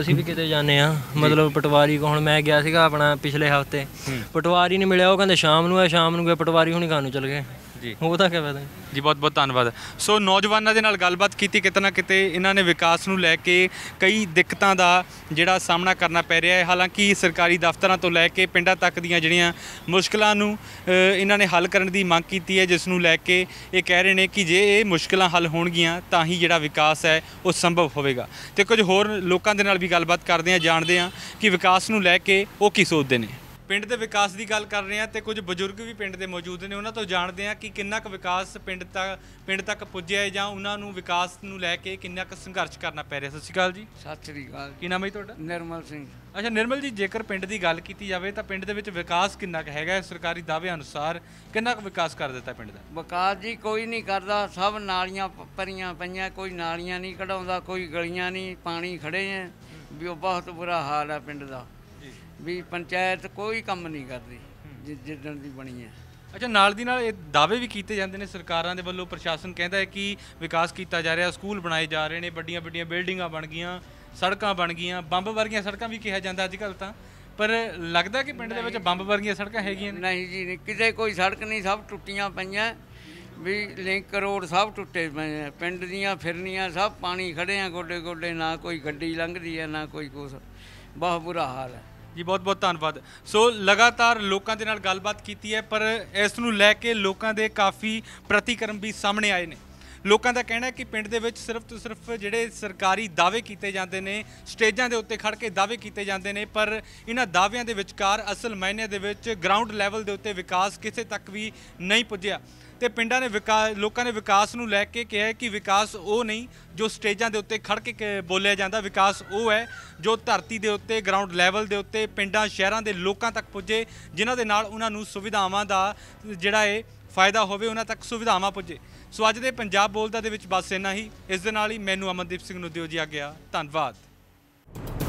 D: ਅਸੀਂ ਵੀ ਕਿਤੇ ਜਾਂਦੇ ਆ ਮਤਲਬ ਪਟਵਾਰੀ ਕੋ ਹੁਣ ਮੈਂ ਗਿਆ ਸੀਗਾ ਆਪਣਾ ਪਿਛਲੇ ਹਫਤੇ ਪਟਵਾਰੀ ਨਹੀਂ ਮਿਲਿਆ ਉਹ ਕਹਿੰਦੇ ਸ਼ਾਮ ਨੂੰ ਆ ਸ਼ਾਮ ਨੂੰ ਗਏ ਪਟਵਾਰੀ ਹੁਣੀ ਨੂੰ ਚਲ ਗਏ ਜੀ ਉਹਦਾ
A: ਕੀ ਫਾਇਦਾ ਜੀ ਬਹੁਤ ਬਹੁਤ ਧੰਨਵਾਦ ਸੋ ਨੌਜਵਾਨਾਂ ਦੇ ਨਾਲ ਗੱਲਬਾਤ ਕੀਤੀ ਕਿਤਨਾ ਕਿਤੇ ਇਹਨਾਂ ਨੇ ਵਿਕਾਸ ਨੂੰ ਲੈ ਕੇ ਕਈ ਦਿੱਕਤਾਂ ਦਾ ਜਿਹੜਾ ਸਾਹਮਣਾ ਕਰਨਾ ਪੈ ਰਿਹਾ ਹੈ ਹਾਲਾਂਕਿ ਸਰਕਾਰੀ ਦਫ਼ਤਰਾਂ ਤੋਂ ਲੈ ਕੇ ਪਿੰਡਾਂ ਤੱਕ ਦੀਆਂ ਜਿਹੜੀਆਂ ਮੁਸ਼ਕਲਾਂ ਨੂੰ ਇਹਨਾਂ ਨੇ ਹੱਲ ਕਰਨ ਦੀ ਮੰਗ ਕੀਤੀ ਹੈ ਜਿਸ ਨੂੰ ਲੈ ਕੇ ਇਹ ਕਹਿ ਰਹੇ ਨੇ ਕਿ ਜੇ ਇਹ ਮੁਸ਼ਕਲਾਂ ਹੱਲ ਹੋਣਗੀਆਂ ਤਾਂ ਹੀ ਜਿਹੜਾ ਵਿਕਾਸ ਹੈ ਉਹ ਸੰਭਵ ਹੋਵੇਗਾ ਤੇ ਕੁਝ ਹੋਰ ਲੋਕਾਂ ਦੇ ਨਾਲ ਵੀ ਗੱਲਬਾਤ ਕਰਦੇ ਆ ਜਾਣਦੇ ਆ ਕਿ ਵਿਕਾਸ ਨੂੰ ਲੈ ਕੇ ਉਹ ਕੀ ਸੋਚਦੇ ਨੇ ਪਿੰਡ ਦੇ ਵਿਕਾਸ ਦੀ ਗੱਲ ਕਰ ਰਹੇ ਆ ਤੇ ਕੁਝ ਬਜ਼ੁਰਗ ਵੀ ਪਿੰਡ ਦੇ ਮੌਜੂਦ ਨੇ ਉਹਨਾਂ ਤੋਂ ਜਾਣਦੇ ਆ ਕਿ ਕਿੰਨਾ ਕੁ ਵਿਕਾਸ ਪਿੰਡ ਤੱਕ ਪਿੰਡ ਤੱਕ ਪੁੱਜਿਆ ਹੈ ਜਾਂ ਉਹਨਾਂ ਨੂੰ ਵਿਕਾਸ ਨੂੰ ਲੈ ਕੇ ਕਿੰਨਾ ਕੁ ਸੰਘਰਸ਼ ਕਰਨਾ ਪੈ ਰਿਹਾ ਸਤਿ ਸ਼੍ਰੀ ਅਕਾਲ ਜੀ ਸਤਿ ਸ਼੍ਰੀ ਅਕਾਲ ਕੀ ਨਾਮ ਹੈ ਤੁਹਾਡਾ ਨਿਰਮਲ ਸਿੰਘ ਅੱਛਾ ਨਿਰਮਲ ਜੀ ਜੇਕਰ ਪਿੰਡ ਦੀ ਗੱਲ ਕੀਤੀ ਜਾਵੇ ਤਾਂ ਪਿੰਡ ਦੇ ਵਿੱਚ ਵਿਕਾਸ ਕਿੰਨਾ ਕੁ ਹੈਗਾ ਸਰਕਾਰੀ ਦਾਅਵੇ ਅਨੁਸਾਰ ਕਿੰਨਾ ਕੁ ਵਿਕਾਸ ਕਰ ਦਿੱਤਾ ਪਿੰਡ ਦਾ ਵਿਕਾਸ
B: ਜੀ ਕੋਈ ਨਹੀਂ ਕਰਦਾ ਸਭ ਨਾਲੀਆਂ ਪਰੀਆਂ ਪਈਆਂ ਕੋਈ ਨਾਲੀਆਂ ਨਹੀਂ ਕਢਾਉਂਦਾ ਕੋਈ ਗਲੀਆਂ ਨਹੀਂ ਪਾਣੀ ਖੜੇ ਐ ਵੀ ਬਹੁਤ ਬੁਰਾ ਹਾਲ ਹੈ ਪਿੰਡ ਦਾ ਵੀ ਪੰਚਾਇਤ
A: ਕੋਈ ਕੰਮ ਨਹੀਂ ਕਰਦੀ
B: ਜਿੱਦਣ ਦੀ ਬਣੀ ਹੈ
A: ਅੱਛਾ ਨਾਲ ਦੀ ਨਾਲ ਇਹ ਦਾਅਵੇ ਵੀ ਕੀਤੇ ਜਾਂਦੇ ਨੇ ਸਰਕਾਰਾਂ ਦੇ ਵੱਲੋਂ ਪ੍ਰਸ਼ਾਸਨ ਕਹਿੰਦਾ ਹੈ ਕਿ ਵਿਕਾਸ ਕੀਤਾ ਜਾ ਰਿਹਾ ਸਕੂਲ ਬਣਾਏ ਜਾ ਰਹੇ ਨੇ ਵੱਡੀਆਂ ਵੱਡੀਆਂ ਬਿਲਡਿੰਗਾਂ ਬਣ ਗਈਆਂ ਸੜਕਾਂ ਬਣ ਗਈਆਂ ਬੰਬ ਵਰਗੀਆਂ ਸੜਕਾਂ ਵੀ ਕਿਹਾ ਜਾਂਦਾ ਅੱਜ ਕੱਲ ਤਾਂ ਪਰ ਲੱਗਦਾ ਕਿ ਪਿੰਡ ਦੇ ਵਿੱਚ ਬੰਬ ਵਰਗੀਆਂ ਸੜਕਾਂ ਹੈਗੀਆਂ ਨਹੀਂ ਜੀ ਨਹੀਂ ਕਿਤੇ ਕੋਈ ਸੜਕ ਨਹੀਂ ਸਭ ਟੁੱਟੀਆਂ ਪਈਆਂ
B: ਵੀ ਲਿੰਕ ਰੋਡ ਸਭ ਟੁੱਟੇ ਪਏ ਆ ਪਿੰਡ ਦੀਆਂ ਫਿਰਨੀਆਂ ਸਭ ਪਾਣੀ ਖੜੇ ਆ ਗੋਡੇ ਗੋਡੇ
A: ਨਾ ਕੋਈ ਗੱਡੀ ਲੰਘਦੀ ਆ ਨਾ ਕੋਈ ਕੁਛ ਬਹੁਤ ਬੁਰਾ ਹਾਲ ਹੈ ਜੀ ਬਹੁਤ ਬਹੁਤ ਧੰਨਵਾਦ ਸੋ ਲਗਾਤਾਰ ਲੋਕਾਂ ਦੇ ਨਾਲ ਗੱਲਬਾਤ ਕੀਤੀ ਹੈ ਪਰ ਇਸ ਨੂੰ ਲੈ ਕੇ ਲੋਕਾਂ ਦੇ ਕਾਫੀ ਪ੍ਰਤੀਕਰਮ ਵੀ ਸਾਹਮਣੇ ਆਏ ਨੇ ਲੋਕਾਂ ਦਾ ਕਹਿਣਾ ਹੈ ਕਿ ਪਿੰਡ ਦੇ ਵਿੱਚ ਸਿਰਫ ਤੋਂ ਸਿਰਫ ਜਿਹੜੇ ਸਰਕਾਰੀ ਦਾਅਵੇ ਕੀਤੇ ਜਾਂਦੇ ਨੇ ਸਟੇਜਾਂ ਦੇ ਉੱਤੇ ਖੜ ਕੇ ਦਾਅਵੇ ਕੀਤੇ ਜਾਂਦੇ ਨੇ ਪਰ ਇਹਨਾਂ ਦਾਅਵਿਆਂ ਦੇ ਵਿਚਕਾਰ ਅਸਲ ਮਾਇਨੇ ਦੇ ਵਿੱਚ ਗਰਾਊਂਡ ਲੈਵਲ ਦੇ ਉੱਤੇ ਵਿਕਾਸ ਕਿਸੇ ਤੱਕ ਵੀ ਨਹੀਂ ਪੁੱਜਿਆ ਤੇ ਪਿੰਡਾਂ ਨੇ ਵਿਕਾਸ ਲੋਕਾਂ ਨੇ ਵਿਕਾਸ ਨੂੰ ਲੈ ਕੇ ਕਿਹਾ ਕਿ ਵਿਕਾਸ ਉਹ ਨਹੀਂ ਜੋ ਸਟੇਜਾਂ ਦੇ ਉੱਤੇ ਖੜ ਕੇ ਬੋਲਿਆ ਜਾਂਦਾ ਵਿਕਾਸ ਉਹ ਹੈ ਜੋ ਧਰਤੀ ਦੇ ਉੱਤੇ ਗਰਾਊਂਡ ਲੈਵਲ ਦੇ ਉੱਤੇ ਪਿੰਡਾਂ ਸ਼ਹਿਰਾਂ ਦੇ ਲੋਕਾਂ ਤੱਕ ਪੁੱਜੇ ਜਿਨ੍ਹਾਂ ਦੇ ਨਾਲ ਉਹਨਾਂ ਨੂੰ ਸੁਵਿਧਾਵਾਂ ਦਾ ਜਿਹੜਾ ਹੈ ਫਾਇਦਾ ਹੋਵੇ ਉਹਨਾਂ ਤੱਕ ਸੁਵਿਧਾਵਾਂ ਪੁੱਜੇ ਸੋ ਅੱਜ ਦੇ ਪੰਜਾਬ ਬੋਲਦਾ ਦੇ ਵਿੱਚ ਬਸ ਇੰਨਾ ਹੀ ਇਸ ਦੇ ਨਾਲ ਹੀ ਮੈਨੂੰ ਅਮਨਦੀਪ ਸਿੰਘ ਨੂੰ ਦਿਓ ਜੀ ਆ ਗਿਆ ਧੰਨਵਾਦ